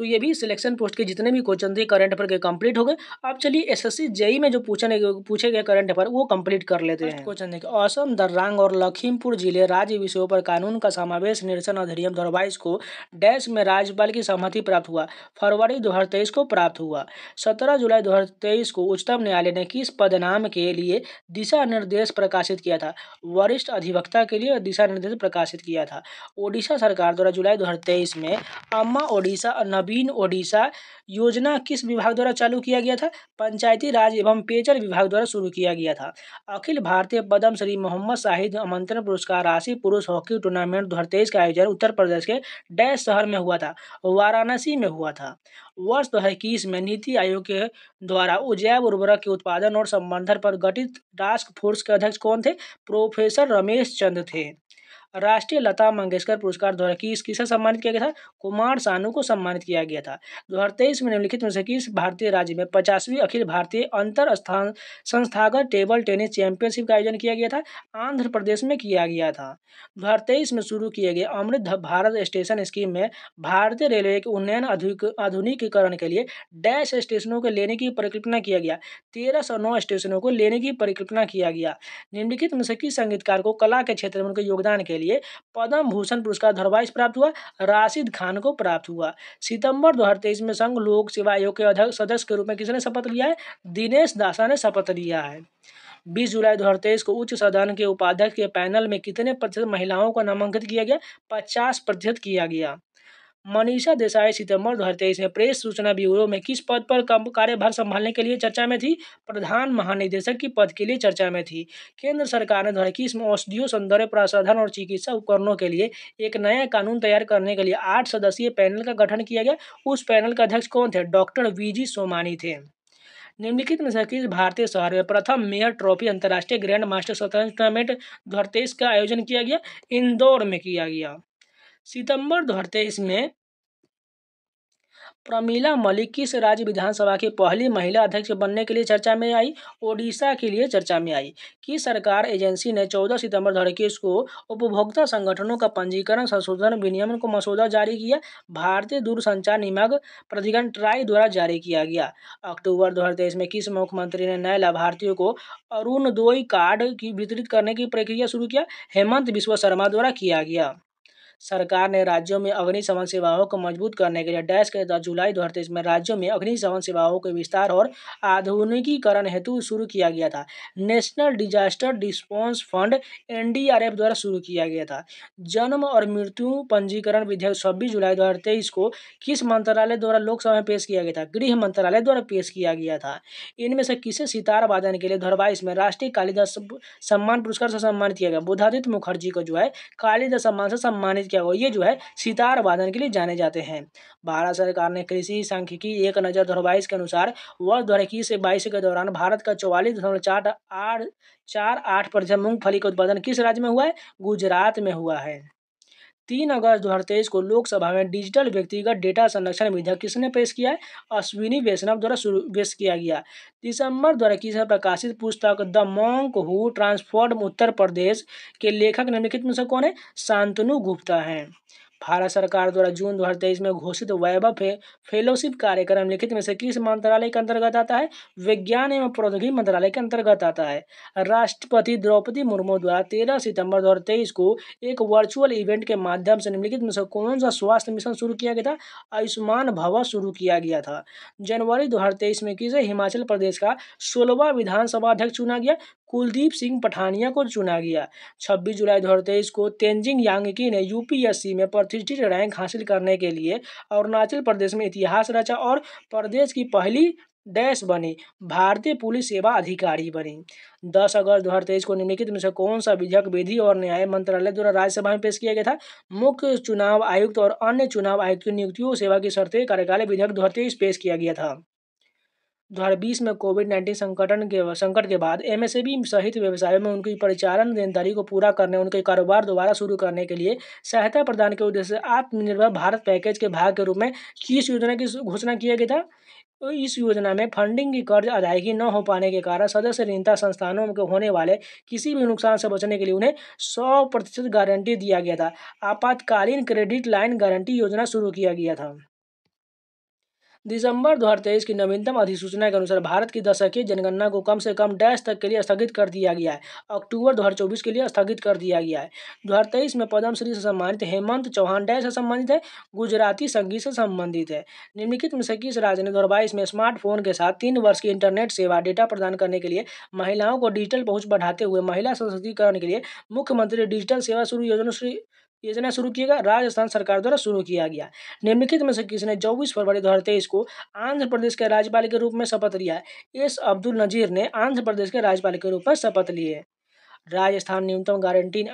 S1: तो ये भी सिलेक्शन पोस्ट के जितने भी क्वेश्चन थे करंट अफेयर के कंप्लीट हो गए अब चलिए एसएससी जेई e में जो पूछने पूछे गए करंट अफेयर वो कंप्लीट कर लेते हैं क्वेश्चन देखिए असम दर्रांग और लखीमपुर जिले राज्य विषयों पर कानून का समावेश निरसन अधिनियम दो को डैश में राज्यपाल की सहमति प्राप्त हुआ फरवरी दो को प्राप्त हुआ सत्रह जुलाई दो को उच्चतम न्यायालय ने किस पदनाम के लिए दिशा निर्देश प्रकाशित किया था वरिष्ठ अधिवक्ता के लिए दिशा निर्देश प्रकाशित किया था ओडिशा सरकार द्वारा जुलाई दो में अम्मा ओडिशा नवीन ओडिशा योजना किस विभाग द्वारा चालू किया गया था पंचायती राज एवं पेयजल विभाग द्वारा शुरू किया गया था अखिल भारतीय पदम श्री मोहम्मद शाहिद आमंत्रण पुरस्कार राशि पुरुष हॉकी टूर्नामेंट दो का आयोजन उत्तर प्रदेश के डैश शहर में हुआ था वाराणसी में हुआ था वर्ष दो हज़ार इक्कीस में नीति आयोग के द्वारा जैव उर्वरक के उत्पादन और संबंधन पर गठित टास्क फोर्स के अध्यक्ष कौन थे प्रोफेसर रमेश चंद थे राष्ट्रीय लता मंगेशकर पुरस्कार दो किसे सम्मानित किया गया था कुमार सानू को सम्मानित किया गया था दो में निम्नलिखित में से किस भारतीय राज्य में पचासवीं अखिल भारतीय अंतर स्थान संस्थागत टेबल टेनिस चैंपियनशिप का आयोजन किया गया था आंध्र प्रदेश में किया गया था दो में शुरू किए गए अमृत भारत स्टेशन स्कीम में भारतीय रेलवे के उन्नयन आधुनिकीकरण के लिए डैश स्टेशनों को लेने की परिकल्पना किया गया तेरह सौ नौ स्टेशनों को लेने की परिकल्पना किया गया निम्नलिखित में से किस संगीतकार को कला के क्षेत्र में उनके योगदान के लिए पद्म भूषण पुरस्कार धरवाइस प्राप्त हुआ राशिद खान को प्राप्त हुआ सितंबर 2023 में संघ लोक सेवा आयोग के अध्यक्ष सदस्य के रूप में किसने शपथ लिया है दिनेश दासा ने शपथ लिया है बीस जुलाई तेईस को उच्च सदन के उपाध्यक्ष के पैनल में कितने प्रतिशत महिलाओं को नामांकित किया गया पचास प्रतिशत किया गया मनीषा देसाई सितंबर 2023 में प्रेस सूचना ब्यूरो में किस पद पर कार्यभार संभालने के लिए चर्चा में थी प्रधान महानिदेशक की पद के लिए चर्चा में थी केंद्र सरकार ने दो हज़ार इक्कीस में औषधियों सौंदर्य प्रसाधन और चिकित्सा उपकरणों के लिए एक नया कानून तैयार करने के लिए आठ सदस्यीय पैनल का गठन किया गया उस पैनल का अध्यक्ष कौन थे डॉक्टर वी सोमानी थे निम्नलिखित में से किस भारतीय शहर में प्रथम मेयर ट्रॉफी अंतर्राष्ट्रीय ग्रैंड मास्टर शतरंज टूर्नामेंट दो का आयोजन किया गया इंदौर में किया गया सितंबर दो हज़ार तेईस में प्रमीला मलिक किस राज्य विधानसभा की पहली महिला अध्यक्ष बनने के लिए चर्चा में आई ओडिशा के लिए चर्चा में आई कि सरकार एजेंसी ने 14 सितंबर दो हज़ार को उपभोक्ता संगठनों का पंजीकरण संशोधन विनियमन को मसौदा जारी किया भारतीय दूरसंचार निमग प्रधिकरण ट्राई द्वारा जारी किया गया अक्टूबर दो में किस मुख्यमंत्री ने नए लाभार्थियों को अरुण दोई कार्ड की वितरित करने की प्रक्रिया शुरू किया हेमंत बिश्व शर्मा द्वारा किया गया सरकार ने राज्यों में अग्निशमन सेवाओं को मजबूत करने के लिए डैश के तहत जुलाई दो में राज्यों में अग्निशमन सेवाओं के विस्तार और आधुनिकीकरण हेतु शुरू किया गया था national disaster response fund N द्वारा शुरू किया गया था जन्म और मृत्यु पंजीकरण विधेयक छब्बीस जुलाई दो को किस मंत्रालय द्वारा लोकसभा में पेश किया गया था गृह मंत्रालय द्वारा पेश किया गया था इनमें से किसे सितार वादन के लिए धरवाइस में राष्ट्रीय कालिदास सम्मान पुरस्कार से सम्मानित किया गया बुधादित्य मुखर्जी को जो है कालिदास सम्मान से सम्मानित क्या हुआ ये जो है सितार वादन के लिए जाने जाते हैं भारत सरकार ने कृषि सांख्यिकी एक नजर दो के अनुसार वर्ष दो हजार से बाईस के दौरान भारत का चौवालीस दशमलव चार आठ चार आठ प्रतिशत मूंगफली का उत्पादन किस राज्य में हुआ है गुजरात में हुआ है तीन अगस्त दो को लोकसभा में डिजिटल व्यक्तिगत डेटा संरक्षण विधेयक किसने पेश किया है अश्विनी वैष्णव द्वारा शुरू पेश किया गया दिसंबर द्वारा किस प्रकाशित पुस्तक the monk who transform Uttar Pradesh के लेखक निम्नलिखित में से कौन है शांतनु गुप्ता हैं भारत सरकार द्वारा जून दो में घोषित वैभव फे, फेलोशिप कार्यक्रम लिखित में से किस मंत्रालय के अंतर्गत आता है विज्ञान एवं प्रौद्योगिकी मंत्रालय के अंतर्गत आता है राष्ट्रपति द्रौपदी मुर्मू द्वारा तेरह सितंबर दो को एक वर्चुअल इवेंट के माध्यम से निम्नलिखित में से कौन सा स्वास्थ्य मिशन शुरू किया गया था आयुष्मान भवन शुरू किया गया था जनवरी दो में किसे हिमाचल प्रदेश का सोलहवा विधानसभा अध्यक्ष चुना गया कुलदीप सिंह पठानिया को चुना गया 26 जुलाई दो को तेंजिंग यांगकी ने यूपीएससी में प्रतिष्ठित रैंक हासिल करने के लिए अरुणाचल प्रदेश में इतिहास रचा और प्रदेश की पहली डैश बनी भारतीय पुलिस सेवा अधिकारी बनी 10 अगस्त दो को निम्नलिखित में से कौन सा विधेयक विधि और न्याय मंत्रालय द्वारा राज्यसभा में पेश किया गया था मुख्य चुनाव आयुक्त और अन्य चुनाव आयुक्त की नियुक्तियों सेवा की शर्तें कार्यकाल विधेयक दो पेश किया गया था 2020 में कोविड नाइन्टीन संकटन के संकट के बाद एमएसएबी सहित व्यवसायों में उनकी परिचालन देनदारी को पूरा करने उनके कारोबार दोबारा शुरू करने के लिए सहायता प्रदान के उद्देश्य से आत्मनिर्भर भारत पैकेज के भाग के रूप में किस योजना की घोषणा किया गया था तो इस योजना में फंडिंग की कर्ज अदायगी न हो पाने के कारण सदस्य ऋणता संस्थानों के होने वाले किसी भी नुकसान से बचने के लिए उन्हें सौ प्रतिशत गारंटी दिया गया था आपातकालीन क्रेडिट लाइन गारंटी योजना शुरू किया गया था दिसंबर दो की नवीनतम अधिसूचना के अनुसार भारत की दशकीय जनगणना को कम से कम डैश तक के लिए स्थगित कर दिया गया है अक्टूबर दो के लिए स्थगित कर दिया गया है दो में पद्मश्री से सम्मानित हेमंत चौहान डैश से संबंधित है गुजराती संगीत से संबंधित है निम्नलिखित में से किस राज्य ने दो में स्मार्टफोन के साथ तीन वर्ष की इंटरनेट सेवा डेटा प्रदान करने के लिए महिलाओं को डिजिटल पहुंच बढ़ाते हुए महिला सशक्तिकरण के लिए मुख्यमंत्री डिजिटल सेवा शुरू योजना योजना शुरू किएगा राजस्थान सरकार द्वारा शुरू किया गया निम्नलिखित में से किसने चौबीस फरवरी दो को आंध्र प्रदेश के राज्यपाल के रूप में शपथ लिया है एस अब्दुल नजीर ने आंध्र प्रदेश के राज्यपाल के रूप में शपथ लिए राजस्थान न्यूनतम गारंटी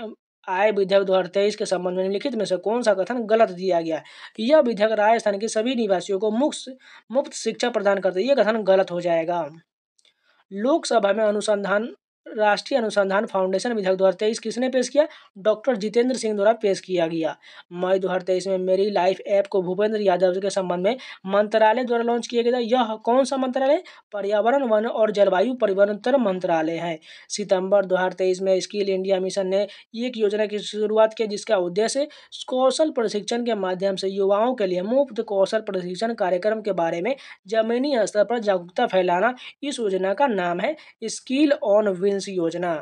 S1: आय विधेयक दो के संबंध में निम्नलिखित में से कौन सा कथन गलत दिया गया यह विधेयक राजस्थान के सभी निवासियों को मुक्त मुफ्त शिक्षा प्रदान करते यह कथन गलत हो जाएगा लोकसभा में अनुसंधान राष्ट्रीय अनुसंधान फाउंडेशन विधेयक तेईस किसने पेश किया डॉक्टर जितेंद्र सिंह द्वारा पेश किया गया मई तेईस में मेरी लाइफ ऐप को भूपेंद्र यादव के संबंध में मंत्रालय द्वारा लॉन्च किया गया यह कौन सा मंत्रालय पर्यावरण वन और जलवायु परिवर्तन मंत्रालय है सितंबर दो में स्किल इंडिया मिशन ने एक योजना की शुरुआत की जिसका उद्देश्य कौशल प्रशिक्षण के माध्यम से युवाओं के लिए मुफ्त कौशल प्रशिक्षण कार्यक्रम के बारे में जमीनी स्तर पर जागरूकता फैलाना इस योजना का नाम है स्किल ऑन पेंस योजना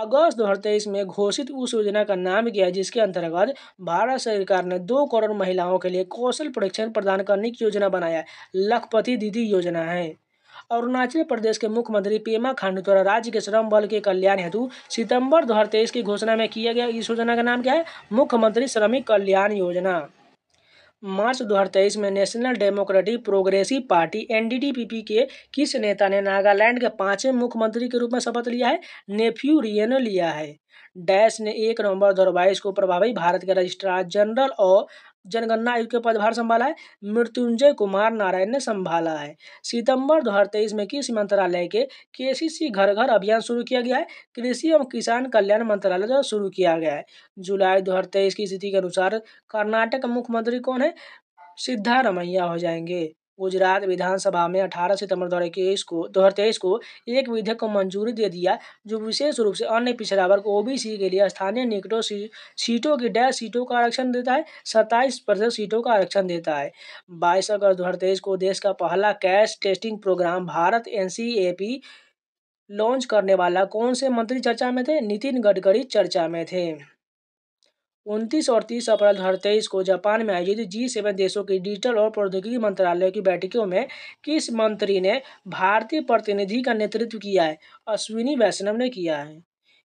S1: अगस्त दो हज़ार तेईस में घोषित उस योजना का नाम किया जिसके अंतर्गत भारत सरकार ने दो करोड़ महिलाओं के लिए कौशल प्रशिक्षण प्रदान करने की योजना बनाया लखपति दीदी योजना है अरुणाचल प्रदेश के मुख्यमंत्री पेमा खांडू द्वारा राज्य के श्रम बल के कल्याण हेतु सितंबर 2023 की घोषणा में किया गया इस योजना का नाम क्या है मुख्यमंत्री श्रमिक कल्याण योजना मार्च 2023 में national democratic progressive party NDDPP के किस नेता ने नागालैंड के पांचवें मुख्यमंत्री के रूप में शपथ लिया है नेफ्यू रियनो लिया है डैश ने एक नवंबर दो को प्रभावी भारत के रजिस्ट्रार जनरल और जनगणना आयुक्त के पदभार संभाला है मृत्युंजय कुमार नारायण ने संभाला है सितंबर 2023 में कृषि मंत्रालय के केसीसी घर घर अभियान शुरू किया गया है कृषि एवं किसान कल्याण मंत्रालय द्वारा शुरू किया गया है जुलाई 2023 की स्थिति के अनुसार कर्नाटक मुख्यमंत्री कौन है सिद्धारमैया हो जाएंगे गुजरात विधानसभा में 18 सितंबर दो इक्कीस को दो को एक विधेयक को मंजूरी दे दिया जो विशेष रूप से अन्य पिछड़ा वर्ग ओबीसी के लिए स्थानीय निकटों सीटों की डैश सीटों का आरक्षण देता है सत्ताईस प्रतिशत सीटों का आरक्षण देता है बाईस अगस्त दो को देश का पहला cash testing programme Bharat N launch करने वाला कौन से मंत्री चर्चा में थे नितिन गडकरी चर्चा में थे उनतीस और तीस अप्रैल दो तेईस को जापान में आयोजित जी सेवन देशों के डिजिटल और प्रौद्योगिकी मंत्रालय की बैठकों में किस मंत्री ने भारतीय प्रतिनिधि का नेतृत्व किया है अश्विनी वैष्णव ने किया है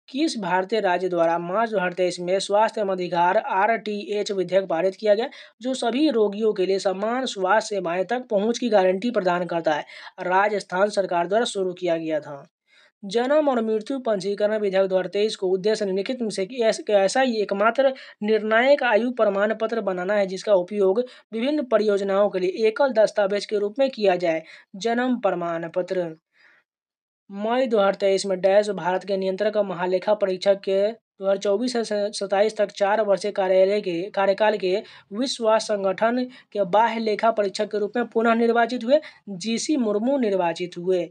S1: किस भारतीय राज्य द्वारा मार्च दो हज़ार तेईस में स्वास्थ्य अधिकार आर टी एच विधेयक पारित किया गया जो सभी रोगियों के लिए समान स्वास्थ्य सेवाएं तक पहुंच की गारंटी प्रदान करता है राजस्थान सरकार द्वारा शुरू किया गया था जन्म और मृत्यु पंजीकरण विधेयक दो तेईस को उद्देश्य निम्नलिखित में से ऐसा ही एकमात्र निर्णायक आयु प्रमाण पत्र बनाना है जिसका उपयोग विभिन्न परियोजनाओं के लिए एकल दस्तावेज के रूप में किया जाए जन्म प्रमाण पत्र मई दो में डैश भारत के नियंत्रक और महालेखा परीक्षक के दो हज़ार चौबीस से सत्ताईस तक चार वर्षीय कार्यालय के कार्यकाल के विश्व संगठन के बाह्य लेखा परीक्षक के रूप में पुनः निर्वाचित हुए जीसी मुर्मू निर्वाचित हुए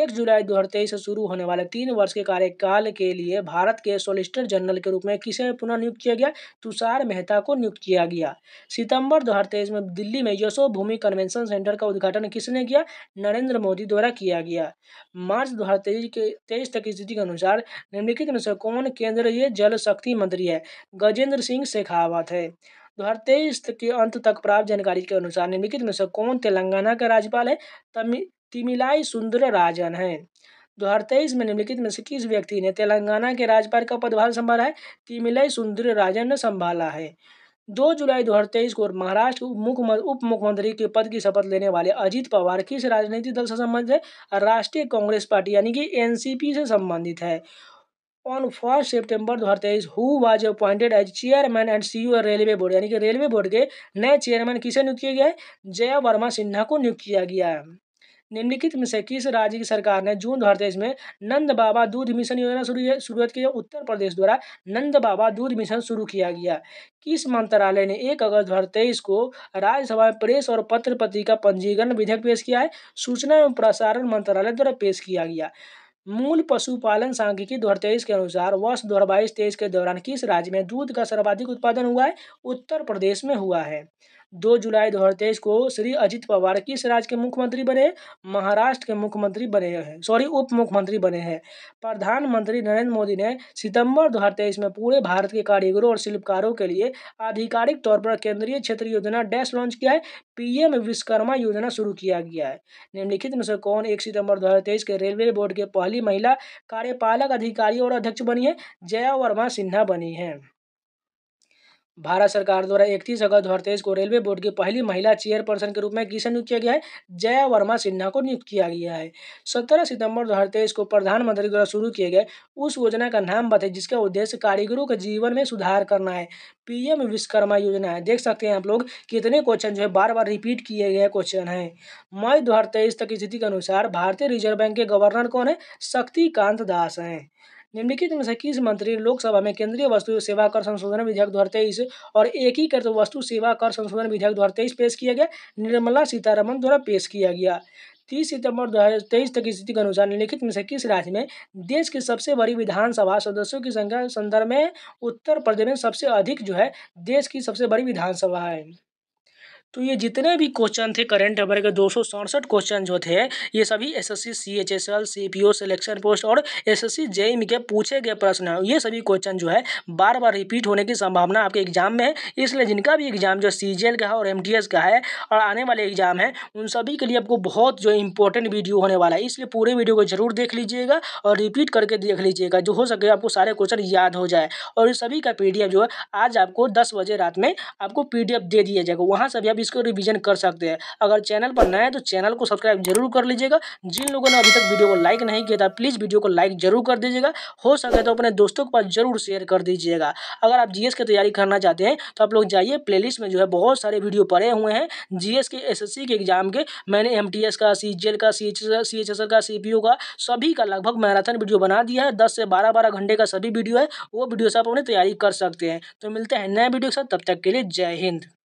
S1: एक जुलाई दो हज़ार तेईस से शुरू होने वाले तीन वर्ष के कार्यकाल के लिए भारत के सोलिसिटर जनरल के रूप में किसे पुनः नियुक्त किया गया तुषार मेहता को नियुक्त किया गया सितंबर दो हज़ार तेईस में दिल्ली में यशो भूमि कन्वेंशन सेंटर का उद्घाटन किसने किया नरेंद्र मोदी द्वारा किया गया मार्च दो हज़ार तेईस के तेईस तक स्थिति के अनुसार निम्नलिखित में से कौन केंद्र केंद्रीय जल शक्ति मंत्री है गजेंद्र सिंह शेखावत है दो हज़ार तेईस के अंत तक प्राप्त जानकारी के अनुसार निम्नलिखित में से कौन तेलंगाना का राज्यपाल है तिमिलाई सुंदर राजन है दो हज़ार तेईस में निम्नलिखित में से किस व्यक्ति ने तेलंगाना के राज्यपाल का पदभार संभाला है तिमिलाई सुंदर राजन ने संभाला है दो जुलाई दो हजार तेईस को महाराष्ट्र मुख्य उप मुख्यमंत्री के पद की शपथ लेने वाले अजीत पवार किस राजनीतिक दल से संबंधित है राष्ट्रीय कांग्रेस पार्टी यानी कि एनसीपी से संबंधित है ऑन फर्स्ट सेप्टेम्बर दो हज़ार तेईस who was appointed as chairman and C railway board यानी कि रेलवे बोर्ड के नए चेयरमैन किसे नियुक्त किए गए जय वर्मा सिन्हा को नियुक्त किया गया है निम्नलिखित में से किस राज्य की सरकार ने जून दो में नंद बाबा दूध मिशन योजना शुरू शुरुआत की उत्तर प्रदेश द्वारा नंद बाबा दूध मिशन शुरू किया गया किस मंत्रालय ने एक अगस्त दो को राज्यसभा में प्रेस और पत्र पत्रिका पंजीकरण विधेयक पेश किया है सूचना एवं प्रसारण मंत्रालय द्वारा पेश किया गया मूल पशुपालन सांख्यिकी दो हज़ार तेईस के अनुसार वर्ष दो हज़ार बाईस तेईस के दौरान किस राज्य में दूध का सर्वाधिक उत्पादन हुआ है उत्तर प्रदेश में हुआ है दो जुलाई दो को श्री अजित पवार किस राज्य के मुख्यमंत्री बने महाराष्ट्र के मुख्यमंत्री बने हैं सॉरी उप मुख्यमंत्री बने हैं प्रधानमंत्री नरेंद्र मोदी ने सितंबर दो में पूरे भारत के कारीगरों और शिल्पकारों के लिए आधिकारिक तौर पर केंद्रीय क्षेत्र योजना डैश लॉन्च किया है पीएम विश्वकर्मा योजना शुरू किया गया है निम्नलिखित में से कौन एक सितंबर दो के रेलवे बोर्ड के पहली महिला कार्यपालक अधिकारी और अध्यक्ष बनी है जया वर्मा सिन्हा बनी है भारत सरकार द्वारा इकतीस अगस्त दो हज़ार तेईस को रेलवे बोर्ड की पहली महिला चेयरपर्सन के रूप में किसे नियुक्त किया गया है जया वर्मा सिन्हा को नियुक्त किया गया है सत्रह सितंबर दो हज़ार तेईस को प्रधानमंत्री द्वारा शुरू किए गए उस योजना का नाम बताए जिसका उद्देश्य कारीगरों के जीवन में सुधार करना है पीएम विश्वकर्मा योजना है देख सकते हैं आप लोग कितने क्वेश्चन जो है बार बार रिपीट किए गए क्वेश्चन हैं मई दो तक स्थिति के अनुसार भारतीय रिजर्व बैंक के गवर्नर कौन है शक्तिकांत दास हैं निम्नलिखित में से किस मंत्री लोकसभा में केंद्रीय वस्तु सेवा कर संशोधन विधेयक दो और एकीकृत वस्तु सेवा कर संशोधन विधेयक दो पेश किया गया निर्मला सीतारमन द्वारा पेश किया गया तीस सितंबर दो हज़ार तेईस तक स्थिति के अनुसार निम्नलिखित में से किस राज्य में देश की सबसे बड़ी विधानसभा सदस्यों की संख्या संदर्भ में उत्तर प्रदेश में सबसे अधिक जो है देश की सबसे बड़ी विधानसभा है तो ये जितने भी क्वेश्चन थे करंट अफेयर के दो क्वेश्चन जो थे ये सभी S S C C H S L C P O selection post और एस एस सी के पूछे गए प्रश्न ये सभी क्वेश्चन जो है बार बार रिपीट होने की संभावना आपके एग्जाम में है इसलिए जिनका भी एग्जाम जो सी का है और एम का है और आने वाले एग्जाम है उन सभी के लिए आपको बहुत जो इंपॉर्टेंट वीडियो होने वाला है इसलिए पूरे वीडियो को जरूर देख लीजिएगा और रिपीट करके देख लीजिएगा जो हो सके आपको सारे क्वेश्चन याद हो जाए और इस सभी का पी जो है आज आपको दस बजे रात में आपको पी दे दिया जाएगा वहाँ से भी आप भी इसको रिविजन कर सकते हैं अगर चैनल पर नए हैं तो चैनल को सब्सक्राइब जरूर कर लीजिएगा जिन लोगों ने अभी तक वीडियो को लाइक नहीं किया था प्लीज़ वीडियो को लाइक जरूर कर दीजिएगा हो सके तो अपने दोस्तों के पास जरूर शेयर कर दीजिएगा अगर आप जीएस की तैयारी करना चाहते हैं तो आप लोग जाइए प्लेलिस्ट में जो है बहुत सारे वीडियो पड़े हुए हैं जीएस के एसएससी के एग्जाम के मैंने एमटीएस का सी का सी एच का सीपीयू का सभी का लगभग मैराथन वीडियो बना दिया है दस से बारह बारह घंटे का सभी वीडियो है वो वीडियो से आप अपनी तैयारी कर सकते हैं तो मिलते हैं नए वीडियो के साथ तब तक के लिए जय हिंद